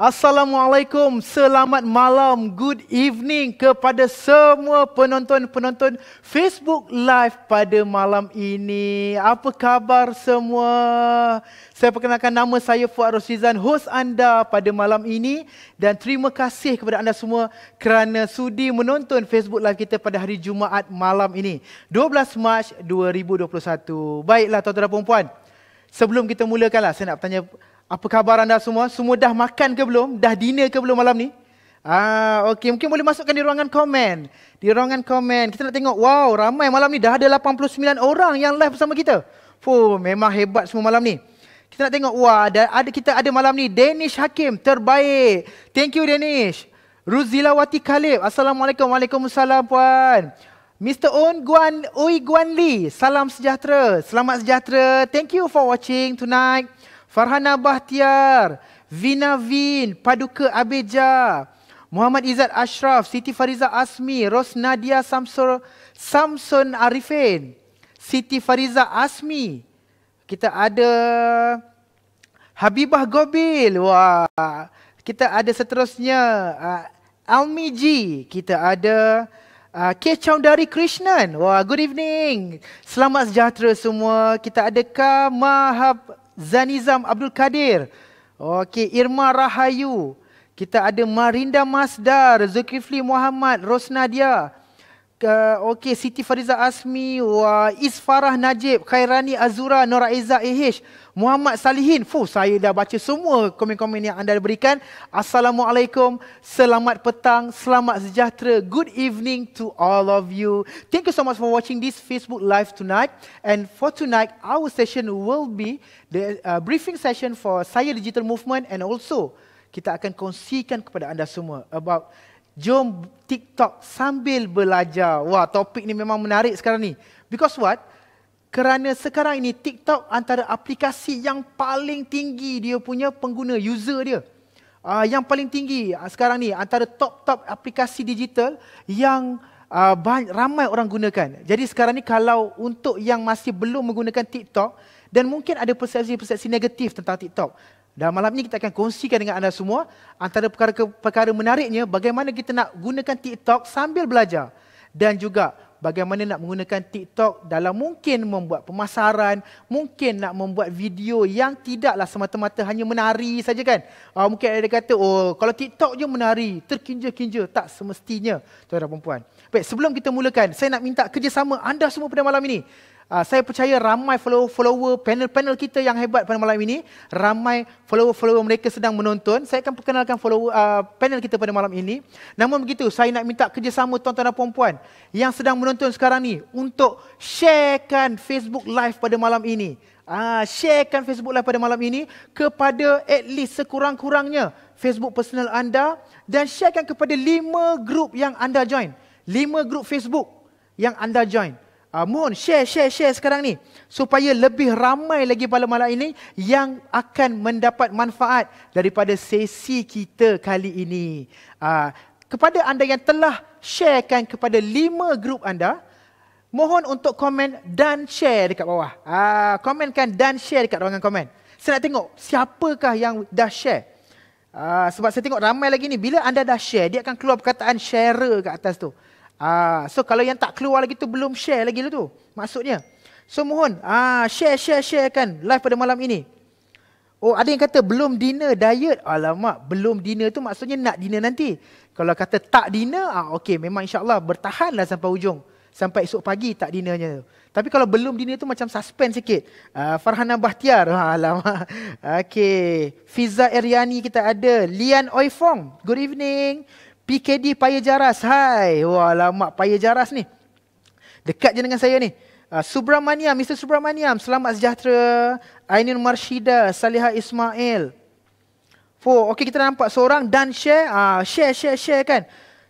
Assalamualaikum, selamat malam, good evening kepada semua penonton-penonton Facebook Live pada malam ini. Apa khabar semua? Saya perkenalkan nama saya Fuad Rosizan, host anda pada malam ini. Dan terima kasih kepada anda semua kerana sudi menonton Facebook Live kita pada hari Jumaat malam ini. 12 Mac 2021. Baiklah tuan-tuan dan puan-puan. Sebelum kita mulakanlah, saya nak tanya apa khabar anda semua? Semua dah makan ke belum? Dah dinner ke belum malam ni? Ah, okey, mungkin boleh masukkan di ruangan komen. Di ruangan komen. Kita nak tengok, wow, ramai malam ni dah ada 89 orang yang live bersama kita. Fuh, memang hebat semua malam ni. Kita nak tengok, wah, ada, ada kita ada malam ni Danish Hakim terbaik. Thank you Danish. Ruzila Wati Khalib. Assalamualaikum. Waalaikumsalam puan. Mr. Un Guan Oi Guan Li. Salam sejahtera. Selamat sejahtera. Thank you for watching tonight. Farhana Bahtiar, Vina Vin, Paduka Abeja, Muhammad Izzat Ashraf, Siti Fariza Asmi, Rosnadia Samson, Samson Arifin, Siti Fariza Asmi. Kita ada Habibah Gobil. Wah. Kita ada seterusnya uh, Almi G. Kita ada uh, K. Chaudhary Krishnan. Wah, good evening. Selamat sejahtera semua. Kita ada Kamahab. Zanizam Abdul Kadir. Okey, Irma Rahayu. Kita ada Marinda Masdar, Zulkifli Muhammad, Rosnadia, uh, okey Siti Fariza Asmi wah Isfarah Najib Khairani Azura Nora Iza AH Muhammad Salihin fuh saya dah baca semua komen-komen yang anda berikan assalamualaikum selamat petang selamat sejahtera good evening to all of you thank you so much for watching this Facebook live tonight and for tonight our session will be the uh, briefing session for Saya Digital Movement and also kita akan kongsikan kepada anda semua about Jom TikTok sambil belajar. Wah, topik ni memang menarik sekarang ni. Because what? Kerana sekarang ini TikTok antara aplikasi yang paling tinggi dia punya pengguna user dia. Uh, yang paling tinggi ah, sekarang ni antara top-top aplikasi digital yang uh, ah, banyak, ramai orang gunakan. Jadi sekarang ni kalau untuk yang masih belum menggunakan TikTok dan mungkin ada persepsi-persepsi negatif tentang TikTok. Dan malam ini kita akan kongsikan dengan anda semua antara perkara-perkara menariknya bagaimana kita nak gunakan TikTok sambil belajar dan juga bagaimana nak menggunakan TikTok dalam mungkin membuat pemasaran, mungkin nak membuat video yang tidaklah semata-mata hanya menari saja kan. Uh, mungkin ada kata, oh kalau TikTok je menari, terkinja-kinja. Tak semestinya, tuan dan perempuan. Baik, sebelum kita mulakan, saya nak minta kerjasama anda semua pada malam ini. Ah, saya percaya ramai follower-follower panel-panel kita yang hebat pada malam ini, ramai follower-follower mereka sedang menonton. Saya akan perkenalkan follower uh, panel kita pada malam ini. Namun begitu, saya nak minta kerjasama tuan-tuan dan puan-puan yang sedang menonton sekarang ni untuk sharekan Facebook live pada malam ini. Ah, sharekan Facebook live pada malam ini kepada at least sekurang-kurangnya Facebook personal anda dan sharekan kepada lima grup yang anda join. Lima grup Facebook yang anda join. Uh, Moon, share, share, share sekarang ni. Supaya lebih ramai lagi pada malam ini yang akan mendapat manfaat daripada sesi kita kali ini. Uh, kepada anda yang telah sharekan kepada lima grup anda, mohon untuk komen dan share dekat bawah. Uh, komenkan dan share dekat ruangan komen. Saya nak tengok siapakah yang dah share. Uh, sebab saya tengok ramai lagi ni. Bila anda dah share, dia akan keluar perkataan sharer kat atas tu. Ah, so kalau yang tak keluar lagi tu belum share lagi lah tu. Maksudnya. So mohon ah share share share kan live pada malam ini. Oh ada yang kata belum dinner diet. Alamak, belum dinner tu maksudnya nak dinner nanti. Kalau kata tak dinner, ah okey memang insyaallah bertahanlah sampai hujung. Sampai esok pagi tak dinernya. Tapi kalau belum dinner tu macam suspend sikit. Ah Farhana Bahtiar. Alamak. Okey. Fiza Eryani kita ada. Lian Oifong. Good evening. PKD Paya Jaras. Hai, wah lama Paya Jaras ni. Dekat je dengan saya ni. Uh, Subramaniam, Mr. Subramaniam, selamat sejahtera. Ainun Marshida, Salihah Ismail. Oh, okay kita nampak seorang dan share, uh, share, share, share kan.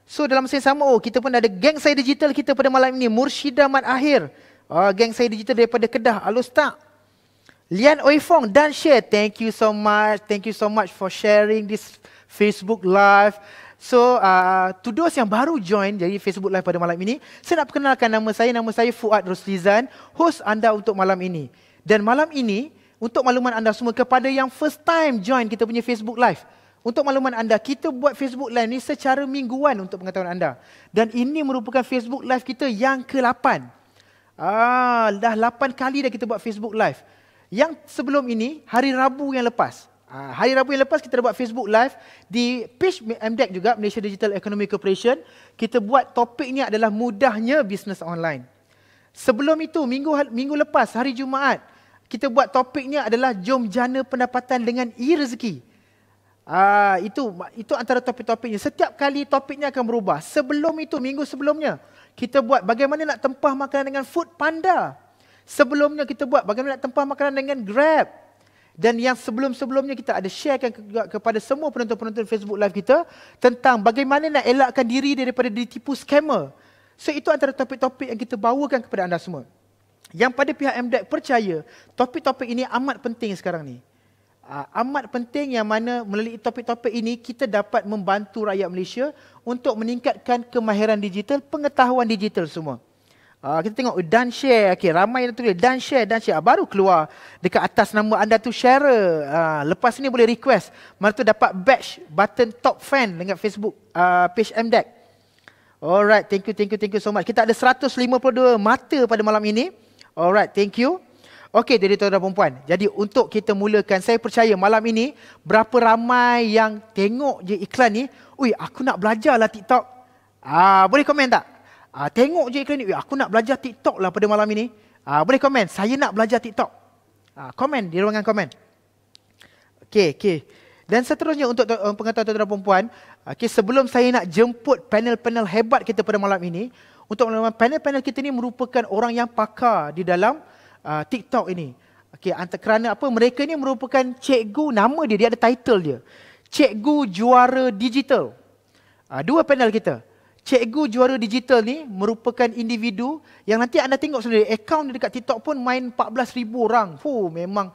So dalam masa yang sama, oh kita pun ada geng saya digital kita pada malam ini. Murshida Mat Akhir, uh, geng saya digital daripada Kedah, Alustak. Lian Oi Fong, dan share. Thank you so much, thank you so much for sharing this Facebook live. So uh, to those yang baru join jadi Facebook Live pada malam ini, saya nak perkenalkan nama saya, nama saya Fuad Roslizan, host anda untuk malam ini. Dan malam ini, untuk makluman anda semua kepada yang first time join kita punya Facebook Live. Untuk makluman anda, kita buat Facebook Live ni secara mingguan untuk pengetahuan anda. Dan ini merupakan Facebook Live kita yang ke-8. Ah, dah 8 kali dah kita buat Facebook Live. Yang sebelum ini, hari Rabu yang lepas. Ah, hari Rabu yang lepas kita dah buat Facebook live di page MDEC juga Malaysia Digital Economy Corporation. Kita buat topik ni adalah mudahnya bisnes online. Sebelum itu minggu minggu lepas hari Jumaat kita buat topiknya adalah jom jana pendapatan dengan e-rezeki. Ah itu itu antara topik-topiknya. Setiap kali topiknya akan berubah. Sebelum itu minggu sebelumnya kita buat bagaimana nak tempah makanan dengan food panda. Sebelumnya kita buat bagaimana nak tempah makanan dengan Grab. Dan yang sebelum-sebelumnya kita ada sharekan kepada semua penonton-penonton Facebook Live kita tentang bagaimana nak elakkan diri daripada ditipu scammer. So itu antara topik-topik yang kita bawakan kepada anda semua. Yang pada pihak MDEC percaya topik-topik ini amat penting sekarang ni. Uh, amat penting yang mana melalui topik-topik ini kita dapat membantu rakyat Malaysia untuk meningkatkan kemahiran digital, pengetahuan digital semua. Uh, kita tengok dan share. Okay, ramai yang tulis dan share, dan share. Ah, baru keluar dekat atas nama anda tu share. Uh, lepas ni boleh request. Mana tu dapat badge button top fan dengan Facebook uh, page MDAC. E Alright, thank you, thank you, thank you so much. Kita ada 152 mata pada malam ini. Alright, thank you. Okey, jadi tuan dan perempuan. Jadi untuk kita mulakan, saya percaya malam ini berapa ramai yang tengok je iklan ni. Ui, aku nak belajar lah TikTok. Ah, boleh komen tak? Uh, tengok je iklan ni. Ui, aku nak belajar TikTok lah pada malam ini. Uh, boleh komen. Saya nak belajar TikTok. Uh, komen di ruangan komen. Okey, okey. Dan seterusnya untuk uh, pengetahuan tuan-tuan perempuan. okay, sebelum saya nak jemput panel-panel hebat kita pada malam ini. Untuk melakukan panel-panel kita ini merupakan orang yang pakar di dalam uh, TikTok ini. Okay, antara kerana apa? Mereka ini merupakan cikgu nama dia. Dia ada title dia. Cikgu Juara Digital. Uh, dua panel kita cikgu juara digital ni merupakan individu yang nanti anda tengok sendiri akaun dia dekat TikTok pun main 14000 orang. Fu memang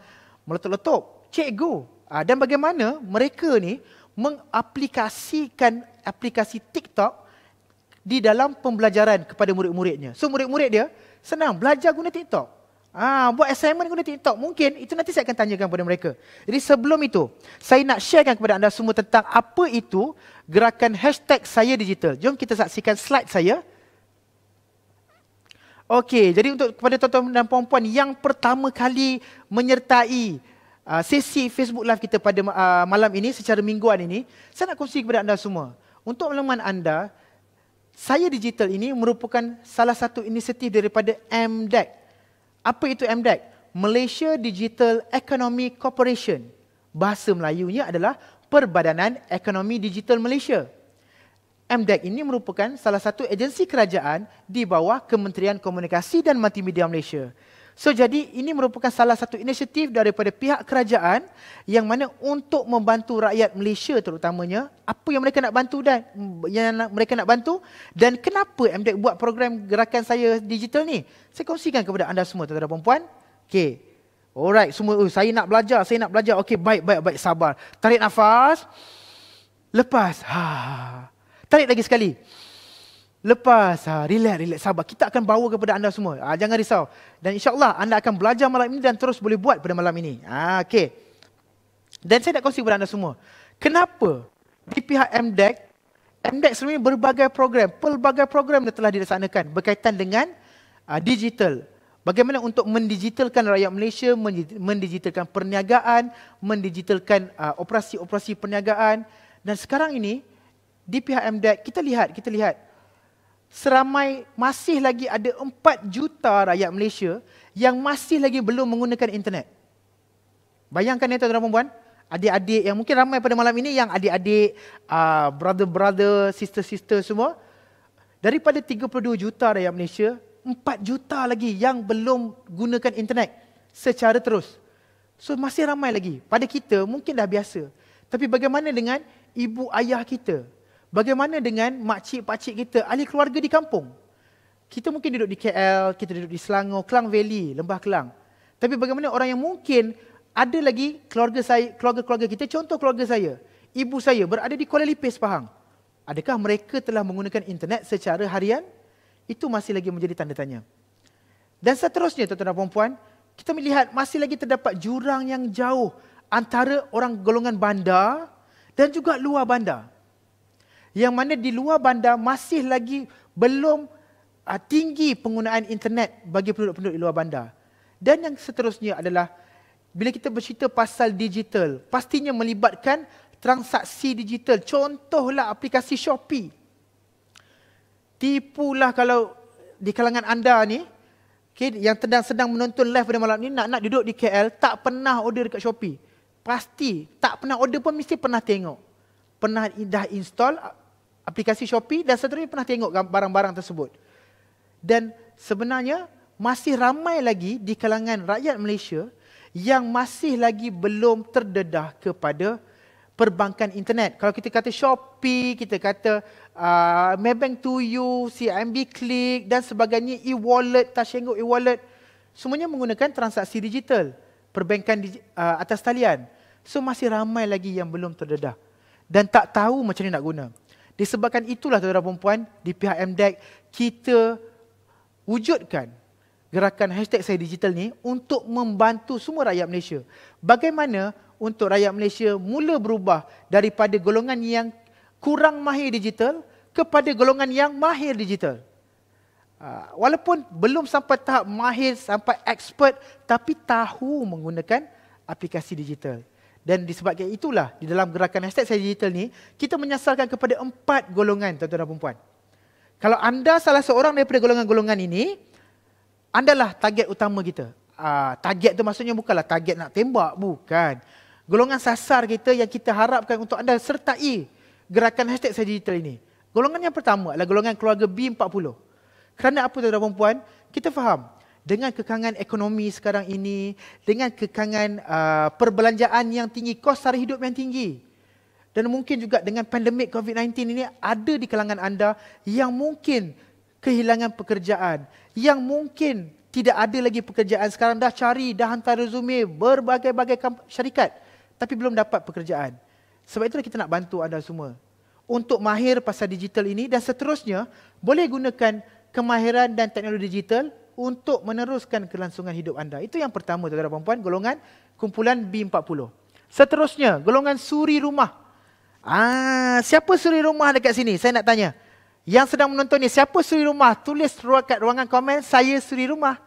meletup-letup. Cikgu. Ah, dan bagaimana mereka ni mengaplikasikan aplikasi TikTok di dalam pembelajaran kepada murid-muridnya. So murid-murid dia senang belajar guna TikTok. Ah, buat assignment guna TikTok. Mungkin itu nanti saya akan tanyakan kepada mereka. Jadi sebelum itu, saya nak sharekan kepada anda semua tentang apa itu gerakan hashtag saya digital. Jom kita saksikan slide saya. Okey, jadi untuk kepada tuan-tuan dan puan-puan yang pertama kali menyertai uh, sesi Facebook Live kita pada uh, malam ini secara mingguan ini, saya nak kongsi kepada anda semua. Untuk maklumat anda, saya digital ini merupakan salah satu inisiatif daripada MDEC, apa itu MDEC? Malaysia Digital Economy Corporation. Bahasa Melayunya adalah Perbadanan Ekonomi Digital Malaysia. MDEC ini merupakan salah satu agensi kerajaan di bawah Kementerian Komunikasi dan Multimedia Malaysia. So jadi ini merupakan salah satu inisiatif daripada pihak kerajaan yang mana untuk membantu rakyat Malaysia terutamanya apa yang mereka nak bantu dan yang mereka nak bantu dan kenapa MDEC buat program gerakan saya digital ni saya kongsikan kepada anda semua tuan-tuan dan puan-puan okey alright semua uh, saya nak belajar saya nak belajar okey baik baik baik sabar tarik nafas lepas ha tarik lagi sekali lepas ha, relax relax sabar kita akan bawa kepada anda semua ha, jangan risau dan insyaallah anda akan belajar malam ini dan terus boleh buat pada malam ini ha, ah, okey dan saya nak kongsi kepada anda semua kenapa di pihak MDEC MDEC sebenarnya berbagai program pelbagai program yang telah dilaksanakan berkaitan dengan uh, digital bagaimana untuk mendigitalkan rakyat Malaysia mendigitalkan perniagaan mendigitalkan uh, operasi-operasi perniagaan dan sekarang ini di pihak MDEC kita lihat kita lihat seramai masih lagi ada 4 juta rakyat Malaysia yang masih lagi belum menggunakan internet. Bayangkan ya tuan-tuan puan, adik-adik yang mungkin ramai pada malam ini yang adik-adik, uh, brother-brother, sister-sister semua daripada 32 juta rakyat Malaysia, 4 juta lagi yang belum gunakan internet secara terus. So masih ramai lagi. Pada kita mungkin dah biasa. Tapi bagaimana dengan ibu ayah kita, Bagaimana dengan makcik pakcik kita, ahli keluarga di kampung? Kita mungkin duduk di KL, kita duduk di Selangor, Klang Valley, Lembah Kelang. Tapi bagaimana orang yang mungkin ada lagi keluarga saya, keluarga-keluarga kita, contoh keluarga saya, ibu saya berada di Kuala Lipis, Pahang. Adakah mereka telah menggunakan internet secara harian? Itu masih lagi menjadi tanda tanya. Dan seterusnya, tuan-tuan dan puan-puan, kita melihat masih lagi terdapat jurang yang jauh antara orang golongan bandar dan juga luar bandar yang mana di luar bandar masih lagi belum uh, tinggi penggunaan internet bagi penduduk-penduduk di luar bandar. Dan yang seterusnya adalah bila kita bercerita pasal digital, pastinya melibatkan transaksi digital. Contohlah aplikasi Shopee. Tipulah kalau di kalangan anda ni, okay, yang sedang-sedang menonton live pada malam ni, nak-nak duduk di KL, tak pernah order dekat Shopee. Pasti, tak pernah order pun mesti pernah tengok. Pernah dah install aplikasi Shopee dan seterusnya pernah tengok barang-barang tersebut. Dan sebenarnya masih ramai lagi di kalangan rakyat Malaysia yang masih lagi belum terdedah kepada perbankan internet. Kalau kita kata Shopee, kita kata uh, Maybank to you, CIMB Click dan sebagainya, e-wallet, Tashengo e-wallet, semuanya menggunakan transaksi digital, perbankan digi, uh, atas talian. So masih ramai lagi yang belum terdedah dan tak tahu macam mana nak guna. Disebabkan itulah tuan-tuan dan di pihak MDEC kita wujudkan gerakan hashtag saya digital ni untuk membantu semua rakyat Malaysia. Bagaimana untuk rakyat Malaysia mula berubah daripada golongan yang kurang mahir digital kepada golongan yang mahir digital. Ah, walaupun belum sampai tahap mahir, sampai expert tapi tahu menggunakan aplikasi digital. Dan disebabkan itulah di dalam gerakan hashtag saya digital ni, kita menyasarkan kepada empat golongan tuan-tuan dan perempuan. Kalau anda salah seorang daripada golongan-golongan ini, anda lah target utama kita. Uh, target tu maksudnya bukanlah target nak tembak, bukan. Golongan sasar kita yang kita harapkan untuk anda sertai gerakan hashtag saya digital ini. Golongan yang pertama adalah golongan keluarga B40. Kerana apa tuan-tuan dan perempuan? Kita faham, dengan kekangan ekonomi sekarang ini, dengan kekangan uh, perbelanjaan yang tinggi, kos sara hidup yang tinggi. Dan mungkin juga dengan pandemik COVID-19 ini ada di kalangan anda yang mungkin kehilangan pekerjaan, yang mungkin tidak ada lagi pekerjaan sekarang dah cari, dah hantar resume berbagai-bagai syarikat tapi belum dapat pekerjaan. Sebab itulah kita nak bantu anda semua untuk mahir pasal digital ini dan seterusnya boleh gunakan kemahiran dan teknologi digital untuk meneruskan kelangsungan hidup anda. Itu yang pertama tuan-tuan dan puan golongan kumpulan B40. Seterusnya, golongan suri rumah. Ah, siapa suri rumah dekat sini? Saya nak tanya. Yang sedang menonton ni, siapa suri rumah? Tulis kat ruangan komen, saya suri rumah.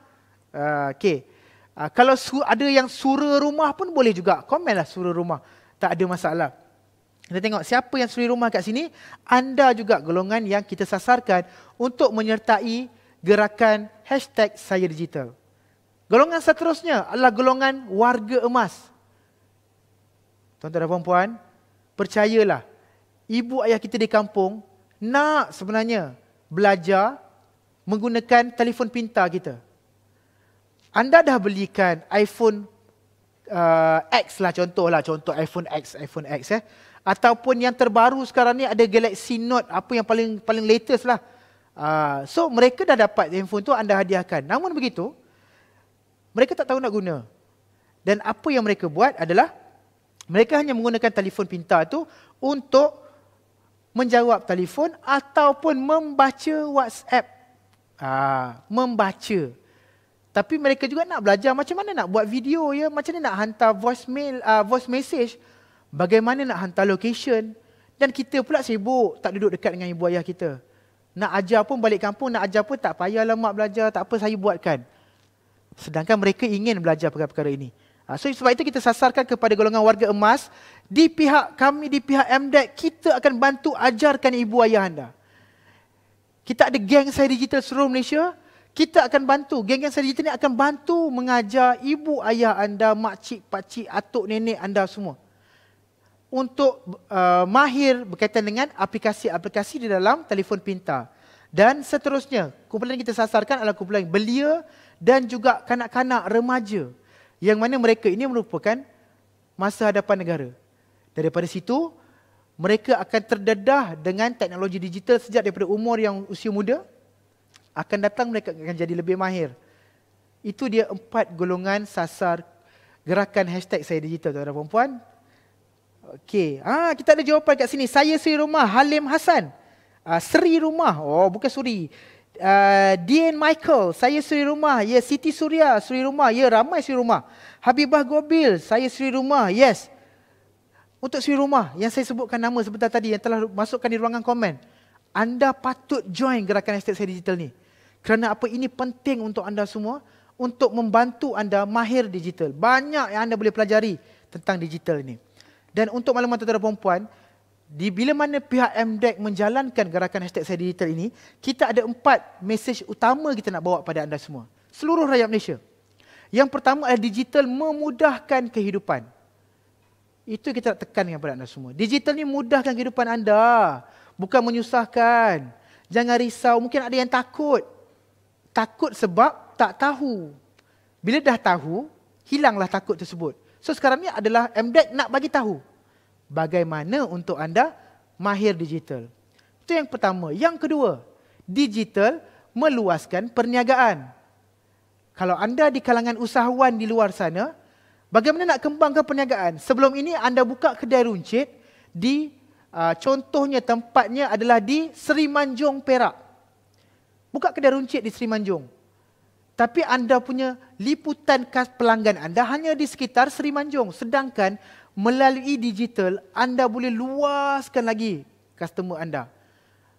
Uh, ah, okay. Uh, ah, kalau su- ada yang sura rumah pun boleh juga. Komenlah sura rumah. Tak ada masalah. Kita tengok siapa yang suri rumah kat sini. Anda juga golongan yang kita sasarkan untuk menyertai gerakan hashtag saya digital. Golongan seterusnya adalah golongan warga emas. Tuan-tuan dan puan-puan, percayalah, ibu ayah kita di kampung nak sebenarnya belajar menggunakan telefon pintar kita. Anda dah belikan iPhone uh, X lah contoh lah contoh iPhone X, iPhone X eh. Ataupun yang terbaru sekarang ni ada Galaxy Note, apa yang paling paling latest lah. Uh, so mereka dah dapat handphone tu anda hadiahkan. Namun begitu, mereka tak tahu nak guna. Dan apa yang mereka buat adalah mereka hanya menggunakan telefon pintar tu untuk menjawab telefon ataupun membaca WhatsApp. Uh, membaca. Tapi mereka juga nak belajar macam mana nak buat video ya, macam mana nak hantar voicemail, uh, ah, voice message, bagaimana nak hantar location. Dan kita pula sibuk tak duduk dekat dengan ibu ayah kita. Nak ajar pun balik kampung, nak ajar pun tak payahlah mak belajar, tak apa saya buatkan. Sedangkan mereka ingin belajar perkara-perkara ini. Ha, so sebab itu kita sasarkan kepada golongan warga emas, di pihak kami, di pihak MDEC, kita akan bantu ajarkan ibu ayah anda. Kita ada geng saya digital seluruh Malaysia, kita akan bantu, geng-geng saya digital ini akan bantu mengajar ibu ayah anda, makcik, pakcik, atuk, nenek anda semua untuk uh, mahir berkaitan dengan aplikasi-aplikasi di dalam telefon pintar. Dan seterusnya, kumpulan yang kita sasarkan adalah kumpulan yang belia dan juga kanak-kanak remaja yang mana mereka ini merupakan masa hadapan negara. Daripada situ, mereka akan terdedah dengan teknologi digital sejak daripada umur yang usia muda akan datang mereka akan jadi lebih mahir. Itu dia empat golongan sasar gerakan hashtag saya digital tuan-tuan dan puan-puan. Okey. Ah ha, kita ada jawapan kat sini. Saya Sri Rumah Halim Hasan. Uh, ah, Sri Rumah. Oh bukan Suri. Uh, Dean Michael. Saya Sri Rumah. Ya yeah, Siti Surya Sri Rumah. Ya yeah, ramai Sri Rumah. Habibah Gobil. Saya Sri Rumah. Yes. Untuk Sri Rumah yang saya sebutkan nama sebentar tadi yang telah masukkan di ruangan komen. Anda patut join gerakan Estate Saya Digital ni. Kerana apa ini penting untuk anda semua untuk membantu anda mahir digital. Banyak yang anda boleh pelajari tentang digital ini. Dan untuk maklumat tuan-tuan perempuan, di bila mana pihak MDEC menjalankan gerakan hashtag saya digital ini, kita ada empat mesej utama kita nak bawa pada anda semua. Seluruh rakyat Malaysia. Yang pertama adalah digital memudahkan kehidupan. Itu kita nak tekan kepada anda semua. Digital ni mudahkan kehidupan anda. Bukan menyusahkan. Jangan risau. Mungkin ada yang takut. Takut sebab tak tahu. Bila dah tahu, hilanglah takut tersebut. So sekarang ni adalah MDEC nak bagi tahu bagaimana untuk anda mahir digital. Itu yang pertama. Yang kedua, digital meluaskan perniagaan. Kalau anda di kalangan usahawan di luar sana, bagaimana nak kembangkan perniagaan? Sebelum ini anda buka kedai runcit di uh, contohnya tempatnya adalah di Seri Manjung Perak. Buka kedai runcit di Seri Manjung. Tapi anda punya liputan kas pelanggan anda hanya di sekitar Seri Manjung. Sedangkan melalui digital, anda boleh luaskan lagi customer anda.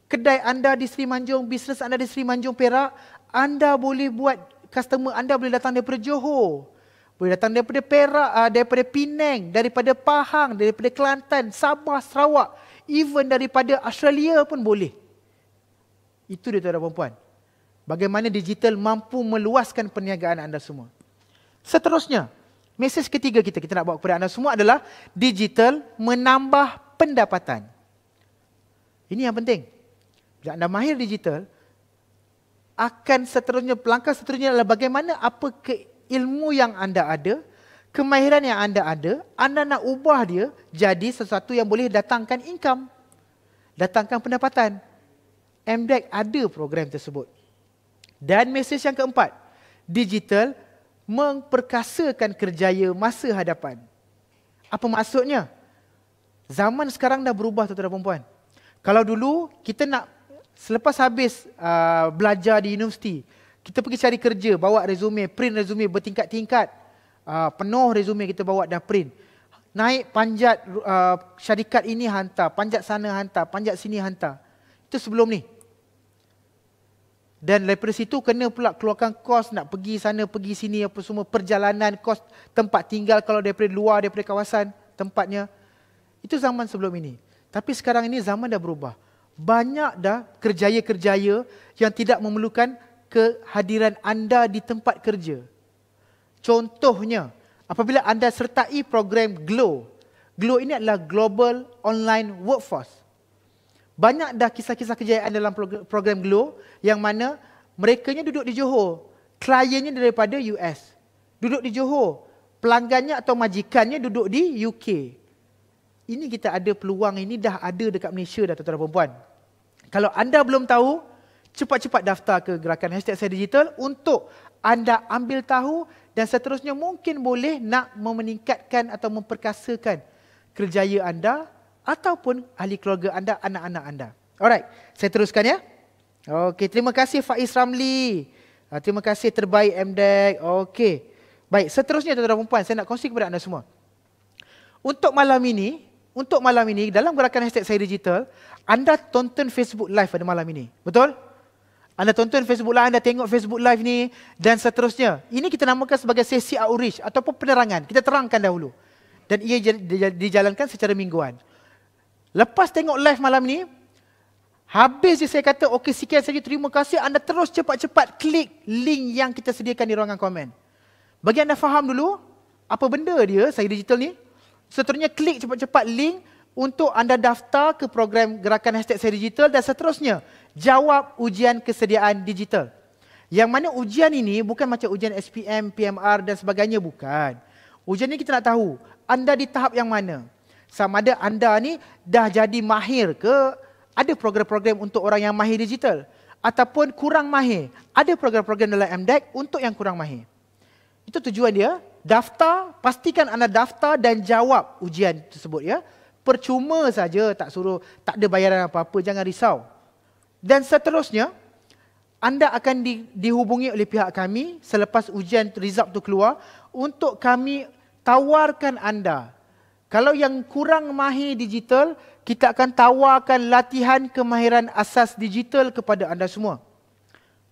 Kedai anda di Seri Manjung, bisnes anda di Seri Manjung Perak, anda boleh buat customer anda boleh datang daripada Johor. Boleh datang daripada Perak, ah, daripada Penang, daripada Pahang, daripada Kelantan, Sabah, Sarawak. Even daripada Australia pun boleh. Itu dia tuan-tuan puan-puan bagaimana digital mampu meluaskan perniagaan anda semua. Seterusnya, mesej ketiga kita kita nak bawa kepada anda semua adalah digital menambah pendapatan. Ini yang penting. Bila anda mahir digital, akan seterusnya langkah seterusnya adalah bagaimana apa ke ilmu yang anda ada, kemahiran yang anda ada, anda nak ubah dia jadi sesuatu yang boleh datangkan income, datangkan pendapatan. MDEC ada program tersebut. Dan mesej yang keempat, digital memperkasakan kerjaya masa hadapan. Apa maksudnya? Zaman sekarang dah berubah tuan-tuan dan puan-puan. Kalau dulu kita nak selepas habis uh, belajar di universiti, kita pergi cari kerja, bawa resume, print resume bertingkat-tingkat. Uh, penuh resume kita bawa dah print. Naik panjat uh, syarikat ini hantar, panjat sana hantar, panjat sini hantar. Itu sebelum ni. Dan daripada situ kena pula keluarkan kos nak pergi sana, pergi sini, apa semua perjalanan, kos tempat tinggal kalau daripada luar, daripada kawasan tempatnya. Itu zaman sebelum ini. Tapi sekarang ini zaman dah berubah. Banyak dah kerjaya-kerjaya yang tidak memerlukan kehadiran anda di tempat kerja. Contohnya, apabila anda sertai program GLOW. GLOW ini adalah Global Online Workforce banyak dah kisah-kisah kejayaan dalam program Glow yang mana mereka duduk di Johor. Kliennya daripada US. Duduk di Johor. Pelanggannya atau majikannya duduk di UK. Ini kita ada peluang ini dah ada dekat Malaysia dah tuan-tuan perempuan. Kalau anda belum tahu, cepat-cepat daftar ke gerakan hashtag saya digital untuk anda ambil tahu dan seterusnya mungkin boleh nak memeningkatkan atau memperkasakan kerjaya anda ataupun ahli keluarga anda, anak-anak anda. Alright, saya teruskan ya. Okey, terima kasih Faiz Ramli. Ah, terima kasih terbaik MDEC. Okey. Baik, seterusnya tuan-tuan perempuan, saya nak kongsi kepada anda semua. Untuk malam ini, untuk malam ini dalam gerakan hashtag saya digital, anda tonton Facebook live pada malam ini. Betul? Anda tonton Facebook live, anda tengok Facebook live ni dan seterusnya. Ini kita namakan sebagai sesi outreach ataupun penerangan. Kita terangkan dahulu. Dan ia dijalankan secara mingguan. Lepas tengok live malam ni, habis je saya kata, okey sekian saja terima kasih, anda terus cepat-cepat klik link yang kita sediakan di ruangan komen. Bagi anda faham dulu, apa benda dia, saya digital ni, seterusnya klik cepat-cepat link untuk anda daftar ke program gerakan hashtag saya digital dan seterusnya jawab ujian kesediaan digital. Yang mana ujian ini bukan macam ujian SPM, PMR dan sebagainya, bukan. Ujian ini kita nak tahu anda di tahap yang mana sama ada anda ni dah jadi mahir ke ada program-program untuk orang yang mahir digital ataupun kurang mahir ada program-program dalam MDEC untuk yang kurang mahir itu tujuan dia daftar pastikan anda daftar dan jawab ujian tersebut ya percuma saja tak suruh tak ada bayaran apa-apa jangan risau dan seterusnya anda akan di, dihubungi oleh pihak kami selepas ujian result tu keluar untuk kami tawarkan anda kalau yang kurang mahir digital, kita akan tawarkan latihan kemahiran asas digital kepada anda semua.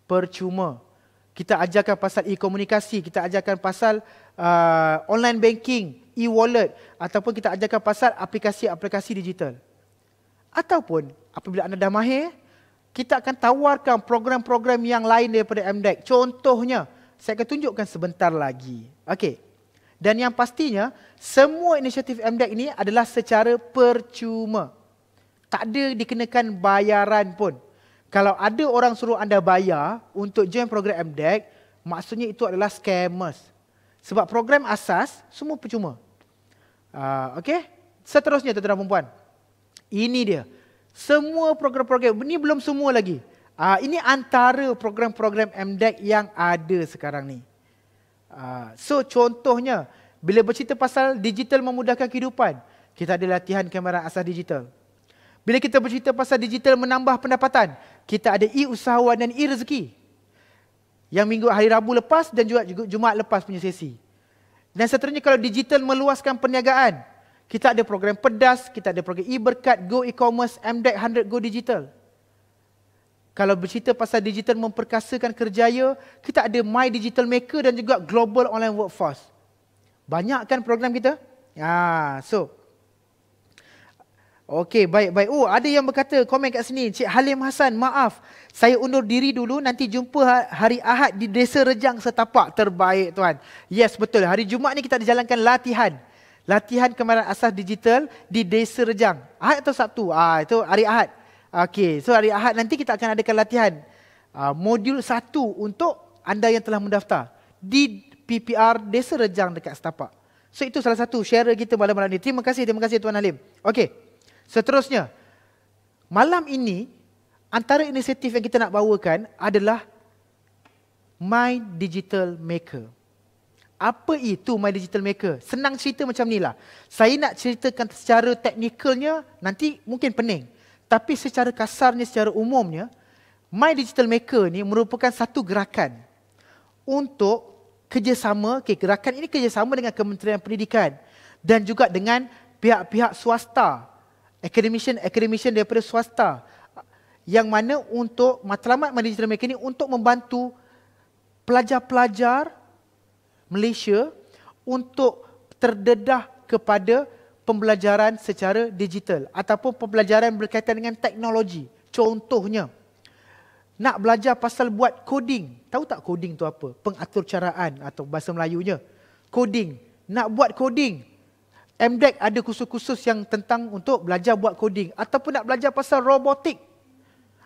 Percuma. Kita ajarkan pasal e-komunikasi, kita ajarkan pasal uh, online banking, e-wallet ataupun kita ajarkan pasal aplikasi-aplikasi digital. Ataupun apabila anda dah mahir, kita akan tawarkan program-program yang lain daripada MDEC. Contohnya, saya akan tunjukkan sebentar lagi. Okey. Dan yang pastinya, semua inisiatif MDEC ini adalah secara percuma. Tak ada dikenakan bayaran pun. Kalau ada orang suruh anda bayar untuk join program MDEC, maksudnya itu adalah scammers. Sebab program asas, semua percuma. Uh, ah, okay? Seterusnya, tuan-tuan dan perempuan. Ini dia. Semua program-program, ini belum semua lagi. Uh, ini antara program-program MDEC yang ada sekarang ni. Ah, so contohnya, bila bercerita pasal digital memudahkan kehidupan, kita ada latihan kamera asas digital. Bila kita bercerita pasal digital menambah pendapatan, kita ada e-usahawan dan e-rezeki. Yang minggu hari Rabu lepas dan juga Jumaat lepas punya sesi. Dan seterusnya kalau digital meluaskan perniagaan, kita ada program pedas, kita ada program e-berkat, go e-commerce, MDEC 100 go digital kalau bercerita pasal digital memperkasakan kerjaya, kita ada My Digital Maker dan juga Global Online Workforce. Banyak kan program kita? Ya, so. Okey, baik, baik. Oh, ada yang berkata komen kat sini. Cik Halim Hasan, maaf. Saya undur diri dulu, nanti jumpa ha- hari Ahad di Desa Rejang Setapak. Terbaik, tuan. Yes, betul. Hari Jumaat ni kita ada jalankan latihan. Latihan kemarahan asas digital di Desa Rejang. Ahad atau Sabtu? Ah, itu hari Ahad. Okey, so hari Ahad nanti kita akan adakan latihan uh, modul satu untuk anda yang telah mendaftar di PPR Desa Rejang dekat Setapak. So itu salah satu share kita malam malam ini. Terima kasih, terima kasih Tuan Halim. Okey. Seterusnya, malam ini antara inisiatif yang kita nak bawakan adalah My Digital Maker. Apa itu My Digital Maker? Senang cerita macam ni lah. Saya nak ceritakan secara teknikalnya nanti mungkin pening. Tapi secara kasarnya, secara umumnya, My Digital Maker ni merupakan satu gerakan untuk kerjasama, okay, gerakan ini kerjasama dengan Kementerian Pendidikan dan juga dengan pihak-pihak swasta, akademisyen-akademisyen daripada swasta yang mana untuk matlamat My Digital Maker ini untuk membantu pelajar-pelajar Malaysia untuk terdedah kepada pembelajaran secara digital ataupun pembelajaran berkaitan dengan teknologi. Contohnya, nak belajar pasal buat coding. Tahu tak coding tu apa? Pengaturcaraan atau bahasa Melayunya. Coding. Nak buat coding. MDEC ada kursus-kursus yang tentang untuk belajar buat coding. Ataupun nak belajar pasal robotik.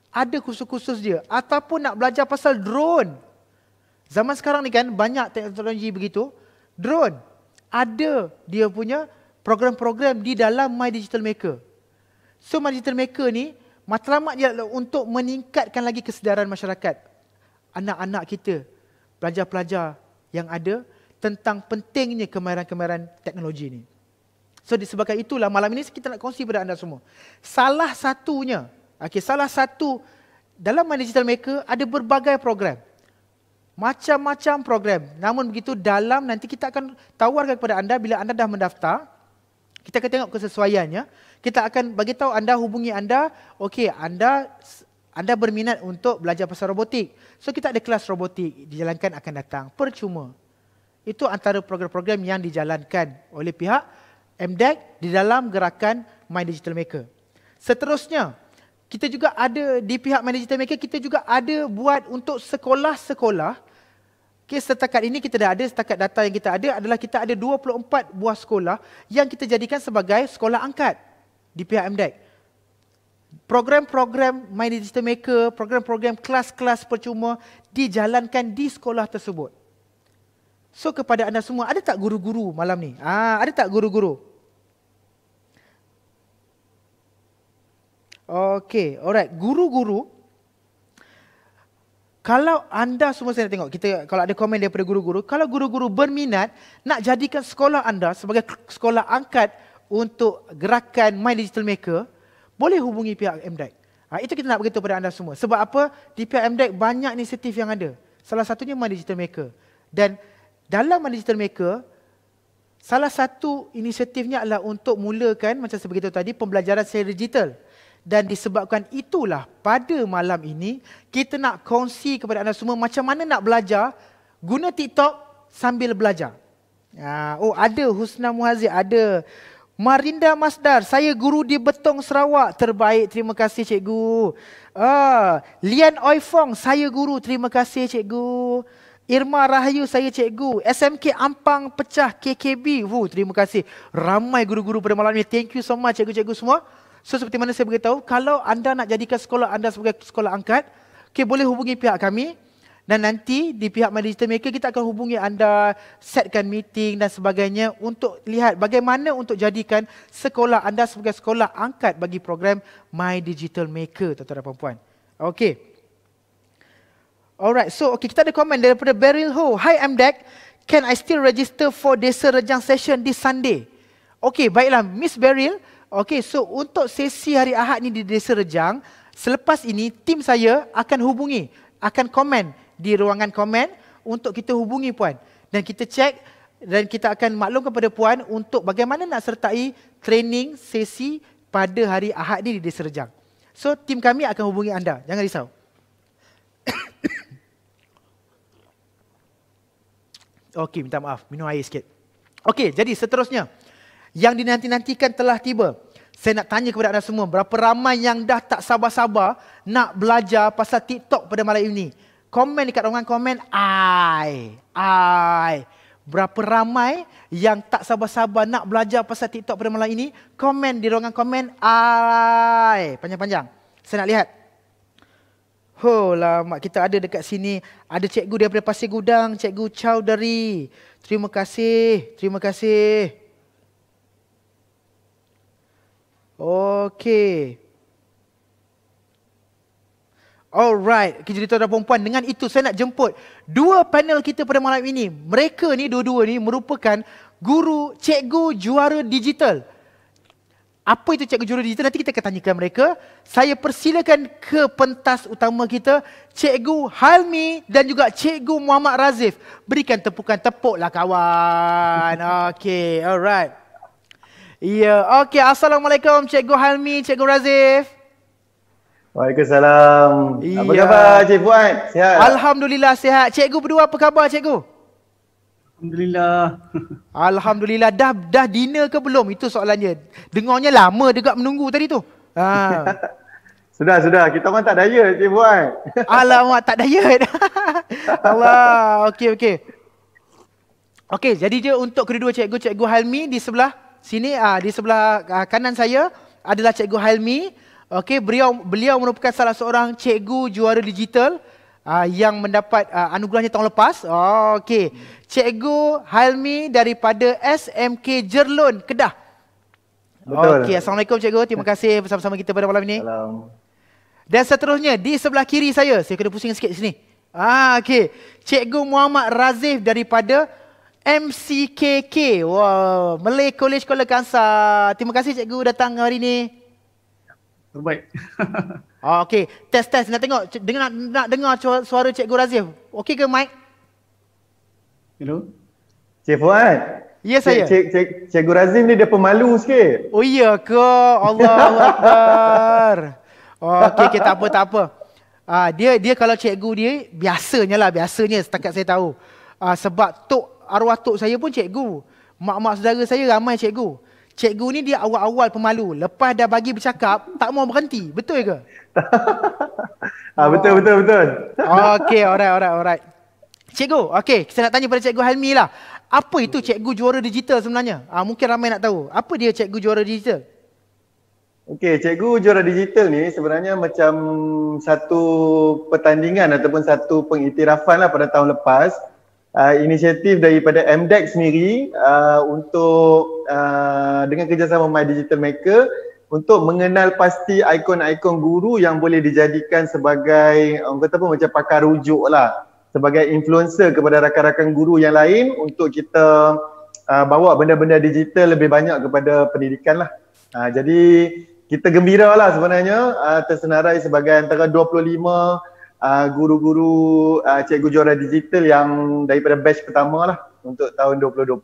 Ada kursus-kursus dia. Ataupun nak belajar pasal drone. Zaman sekarang ni kan banyak teknologi begitu. Drone. Ada dia punya program-program di dalam My Digital Maker. So My Digital Maker ni matlamat dia untuk meningkatkan lagi kesedaran masyarakat anak-anak kita, pelajar-pelajar yang ada tentang pentingnya kemahiran-kemahiran teknologi ini. So disebabkan itulah malam ini kita nak kongsi kepada anda semua. Salah satunya, okay, salah satu dalam My Digital Maker ada berbagai program. Macam-macam program. Namun begitu dalam nanti kita akan tawarkan kepada anda bila anda dah mendaftar. Kita akan tengok kesesuaiannya. Kita akan bagi tahu anda hubungi anda. Okey, anda anda berminat untuk belajar pasal robotik. So kita ada kelas robotik dijalankan akan datang. Percuma. Itu antara program-program yang dijalankan oleh pihak MDEC di dalam gerakan My Digital Maker. Seterusnya, kita juga ada di pihak My Digital Maker, kita juga ada buat untuk sekolah-sekolah Okay, setakat ini kita dah ada, setakat data yang kita ada adalah kita ada 24 buah sekolah yang kita jadikan sebagai sekolah angkat di pihak MDEC. Program-program My Digital Maker, program-program kelas-kelas percuma dijalankan di sekolah tersebut. So kepada anda semua, ada tak guru-guru malam ni? Ah, ada tak guru-guru? Okay, alright. Guru-guru, kalau anda semua saya tengok kita kalau ada komen daripada guru-guru, kalau guru-guru berminat nak jadikan sekolah anda sebagai sekolah angkat untuk gerakan My Digital Maker, boleh hubungi pihak MDEC. Ha, itu kita nak beritahu kepada anda semua. Sebab apa? Di pihak MDEC banyak inisiatif yang ada. Salah satunya My Digital Maker. Dan dalam My Digital Maker, salah satu inisiatifnya adalah untuk mulakan macam sebegitu tadi pembelajaran secara digital dan disebabkan itulah pada malam ini kita nak kongsi kepada anda semua macam mana nak belajar guna TikTok sambil belajar. Ya, oh ada Husna Muhazir, ada Marinda Masdar, saya guru di Betong Sarawak terbaik. Terima kasih cikgu. Ah, Lian Oi Fong, saya guru. Terima kasih cikgu. Irma Rahayu, saya cikgu. SMK Ampang Pecah KKB. Wu, terima kasih. Ramai guru-guru pada malam ini. Thank you so much cikgu-cikgu semua. So seperti mana saya beritahu, kalau anda nak jadikan sekolah anda sebagai sekolah angkat, okay, boleh hubungi pihak kami dan nanti di pihak My Digital Maker kita akan hubungi anda, setkan meeting dan sebagainya untuk lihat bagaimana untuk jadikan sekolah anda sebagai sekolah angkat bagi program My Digital Maker, tuan-tuan dan puan-puan. Okay. Alright, so okay, kita ada komen daripada Beryl Ho. Hi, I'm Dak. Can I still register for Desa Rejang session this Sunday? Okay, baiklah. Miss Beryl, Okey, so untuk sesi hari Ahad ni di Desa Rejang, selepas ini tim saya akan hubungi, akan komen di ruangan komen untuk kita hubungi puan dan kita cek dan kita akan maklum kepada puan untuk bagaimana nak sertai training sesi pada hari Ahad ni di Desa Rejang. So tim kami akan hubungi anda, jangan risau. Okey, minta maaf, minum air sikit. Okey, jadi seterusnya yang dinanti-nantikan telah tiba. Saya nak tanya kepada anda semua, berapa ramai yang dah tak sabar-sabar nak belajar pasal TikTok pada malam ini? Komen dekat ruangan komen, I, I. Berapa ramai yang tak sabar-sabar nak belajar pasal TikTok pada malam ini? Komen di ruangan komen, I. Panjang-panjang. Saya nak lihat. Oh, lama kita ada dekat sini. Ada cikgu daripada Pasir Gudang, cikgu Chow dari. Terima kasih, terima kasih. Okey. Alright, jadi tuan-tuan perempuan dengan itu saya nak jemput dua panel kita pada malam ini. Mereka ni dua-dua ni merupakan guru cikgu juara digital. Apa itu cikgu juara digital? Nanti kita akan tanyakan mereka. Saya persilakan ke pentas utama kita, cikgu Halmi dan juga cikgu Muhammad Razif. Berikan tepukan tepuklah kawan. Okay, alright. Ya, okey. Assalamualaikum Cikgu Halmi, Cikgu Razif. Waalaikumsalam. Ya. Apa khabar Cik Fuad? Sihat? Alhamdulillah sihat. Cikgu berdua apa khabar Cikgu? Alhamdulillah. Alhamdulillah. Dah dah dinner ke belum? Itu soalannya. Dengarnya lama dekat menunggu tadi tu. Ha. sudah, sudah. Kita orang tak daya, Cik Buat. Alamak, tak daya. Allah. Okey, okey. Okey, jadi dia untuk kedua-dua cikgu, cikgu Halmi di sebelah sini uh, di sebelah uh, kanan saya adalah Cikgu Hailmi. Okey, beliau beliau merupakan salah seorang cikgu juara digital uh, yang mendapat uh, anugerahnya tahun lepas. Oh, Okey, Cikgu Hailmi daripada SMK Jerlon Kedah. Okey, Assalamualaikum Cikgu. Terima kasih bersama-sama kita pada malam ini. Dan seterusnya di sebelah kiri saya, saya kena pusing sikit sini. Ah, okey. Cikgu Muhammad Razif daripada MCKK. Wah, wow. Malay College Kuala Kangsar. Terima kasih cikgu datang hari ini. Terbaik. Ah, okay, test test nak tengok dengar nak, nak dengar suara cikgu Razif. Okey ke mic? Hello. Cik Fuad. Ya yes, saya. Cik, cik, cik, cikgu Razif ni dia pemalu sikit. Oh iya ke? Allah Akbar. Ah, okey, okay, tak apa tak apa. Uh, dia dia kalau cikgu dia biasanya lah biasanya setakat saya tahu. Uh, sebab tok arwah tok saya pun cikgu. Mak-mak saudara saya ramai cikgu. Cikgu ni dia awal-awal pemalu. Lepas dah bagi bercakap, tak mau berhenti. Betul ke? ah, betul, betul, betul. okay, alright, alright, alright. Cikgu, okay. Kita nak tanya pada cikgu Halmi lah. Apa itu cikgu juara digital sebenarnya? Ah, mungkin ramai nak tahu. Apa dia cikgu juara digital? Okey, cikgu juara digital ni sebenarnya macam satu pertandingan ataupun satu pengiktirafan lah pada tahun lepas uh, inisiatif daripada MDEX sendiri uh, untuk uh, dengan kerjasama My Digital Maker untuk mengenal pasti ikon-ikon guru yang boleh dijadikan sebagai um, kata apa macam pakar rujuk lah sebagai influencer kepada rakan-rakan guru yang lain untuk kita uh, bawa benda-benda digital lebih banyak kepada pendidikan lah. Uh, jadi kita gembira lah sebenarnya uh, tersenarai sebagai antara 25 Uh, guru-guru uh, cikgu juara digital yang daripada batch pertama lah untuk tahun 2020.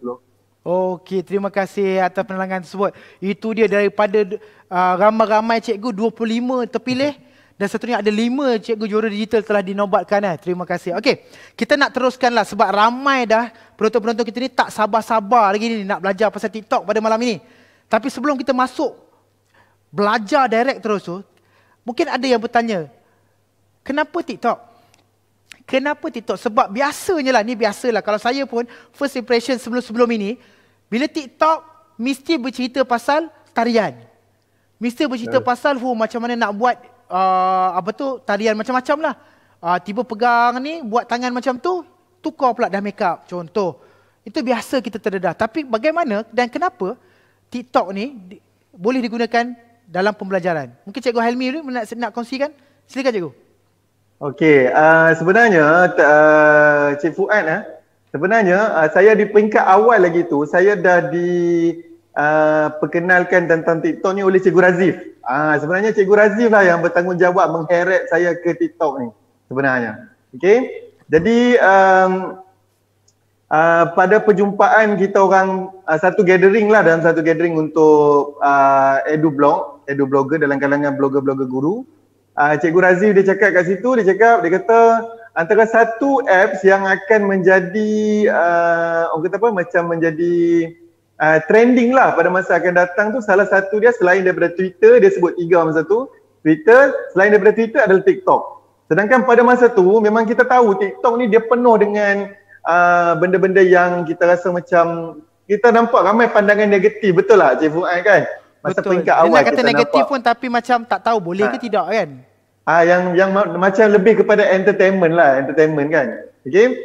Okey, terima kasih atas penerangan tersebut. Itu dia daripada ramai uh, ramai-ramai cikgu 25 terpilih dan satunya ada 5 cikgu juara digital telah dinobatkan eh. Terima kasih. Okey, kita nak teruskanlah sebab ramai dah penonton-penonton kita ni tak sabar-sabar lagi ni nak belajar pasal TikTok pada malam ini. Tapi sebelum kita masuk belajar direct terus tu, mungkin ada yang bertanya, Kenapa TikTok? Kenapa TikTok? Sebab biasanya lah, ni biasalah. Kalau saya pun, first impression sebelum-sebelum ini, bila TikTok, mesti bercerita pasal tarian. Mesti bercerita ya. pasal, huh, macam mana nak buat uh, apa tu tarian macam-macam lah. Uh, tiba pegang ni, buat tangan macam tu, tukar pula dah make up, contoh. Itu biasa kita terdedah. Tapi bagaimana dan kenapa TikTok ni di, boleh digunakan dalam pembelajaran? Mungkin Cikgu Helmi ni nak, nak kongsikan? Silakan Cikgu. Okey, uh, sebenarnya uh, Cik Fuad eh, sebenarnya uh, saya di peringkat awal lagi tu saya dah di uh, perkenalkan tentang TikTok ni oleh Cikgu Razif. Ah uh, sebenarnya Cikgu Razif lah yang bertanggungjawab mengheret saya ke TikTok ni sebenarnya. Okey. Jadi um, uh, pada perjumpaan kita orang uh, satu gathering lah dalam satu gathering untuk uh, edu blog, edu blogger dalam kalangan blogger-blogger guru uh, Cikgu Razif dia cakap kat situ, dia cakap, dia kata antara satu apps yang akan menjadi uh, orang kata apa, macam menjadi uh, trending lah pada masa akan datang tu salah satu dia selain daripada Twitter, dia sebut tiga masa tu Twitter, selain daripada Twitter adalah TikTok sedangkan pada masa tu memang kita tahu TikTok ni dia penuh dengan uh, benda-benda yang kita rasa macam kita nampak ramai pandangan negatif betul lah Cik Fuad kan? Masa Betul. peringkat kita nak kata negatif nampak. pun tapi macam tak tahu boleh ha. ke tidak kan? Ah yang yang macam lebih kepada entertainment lah, entertainment kan. Okay?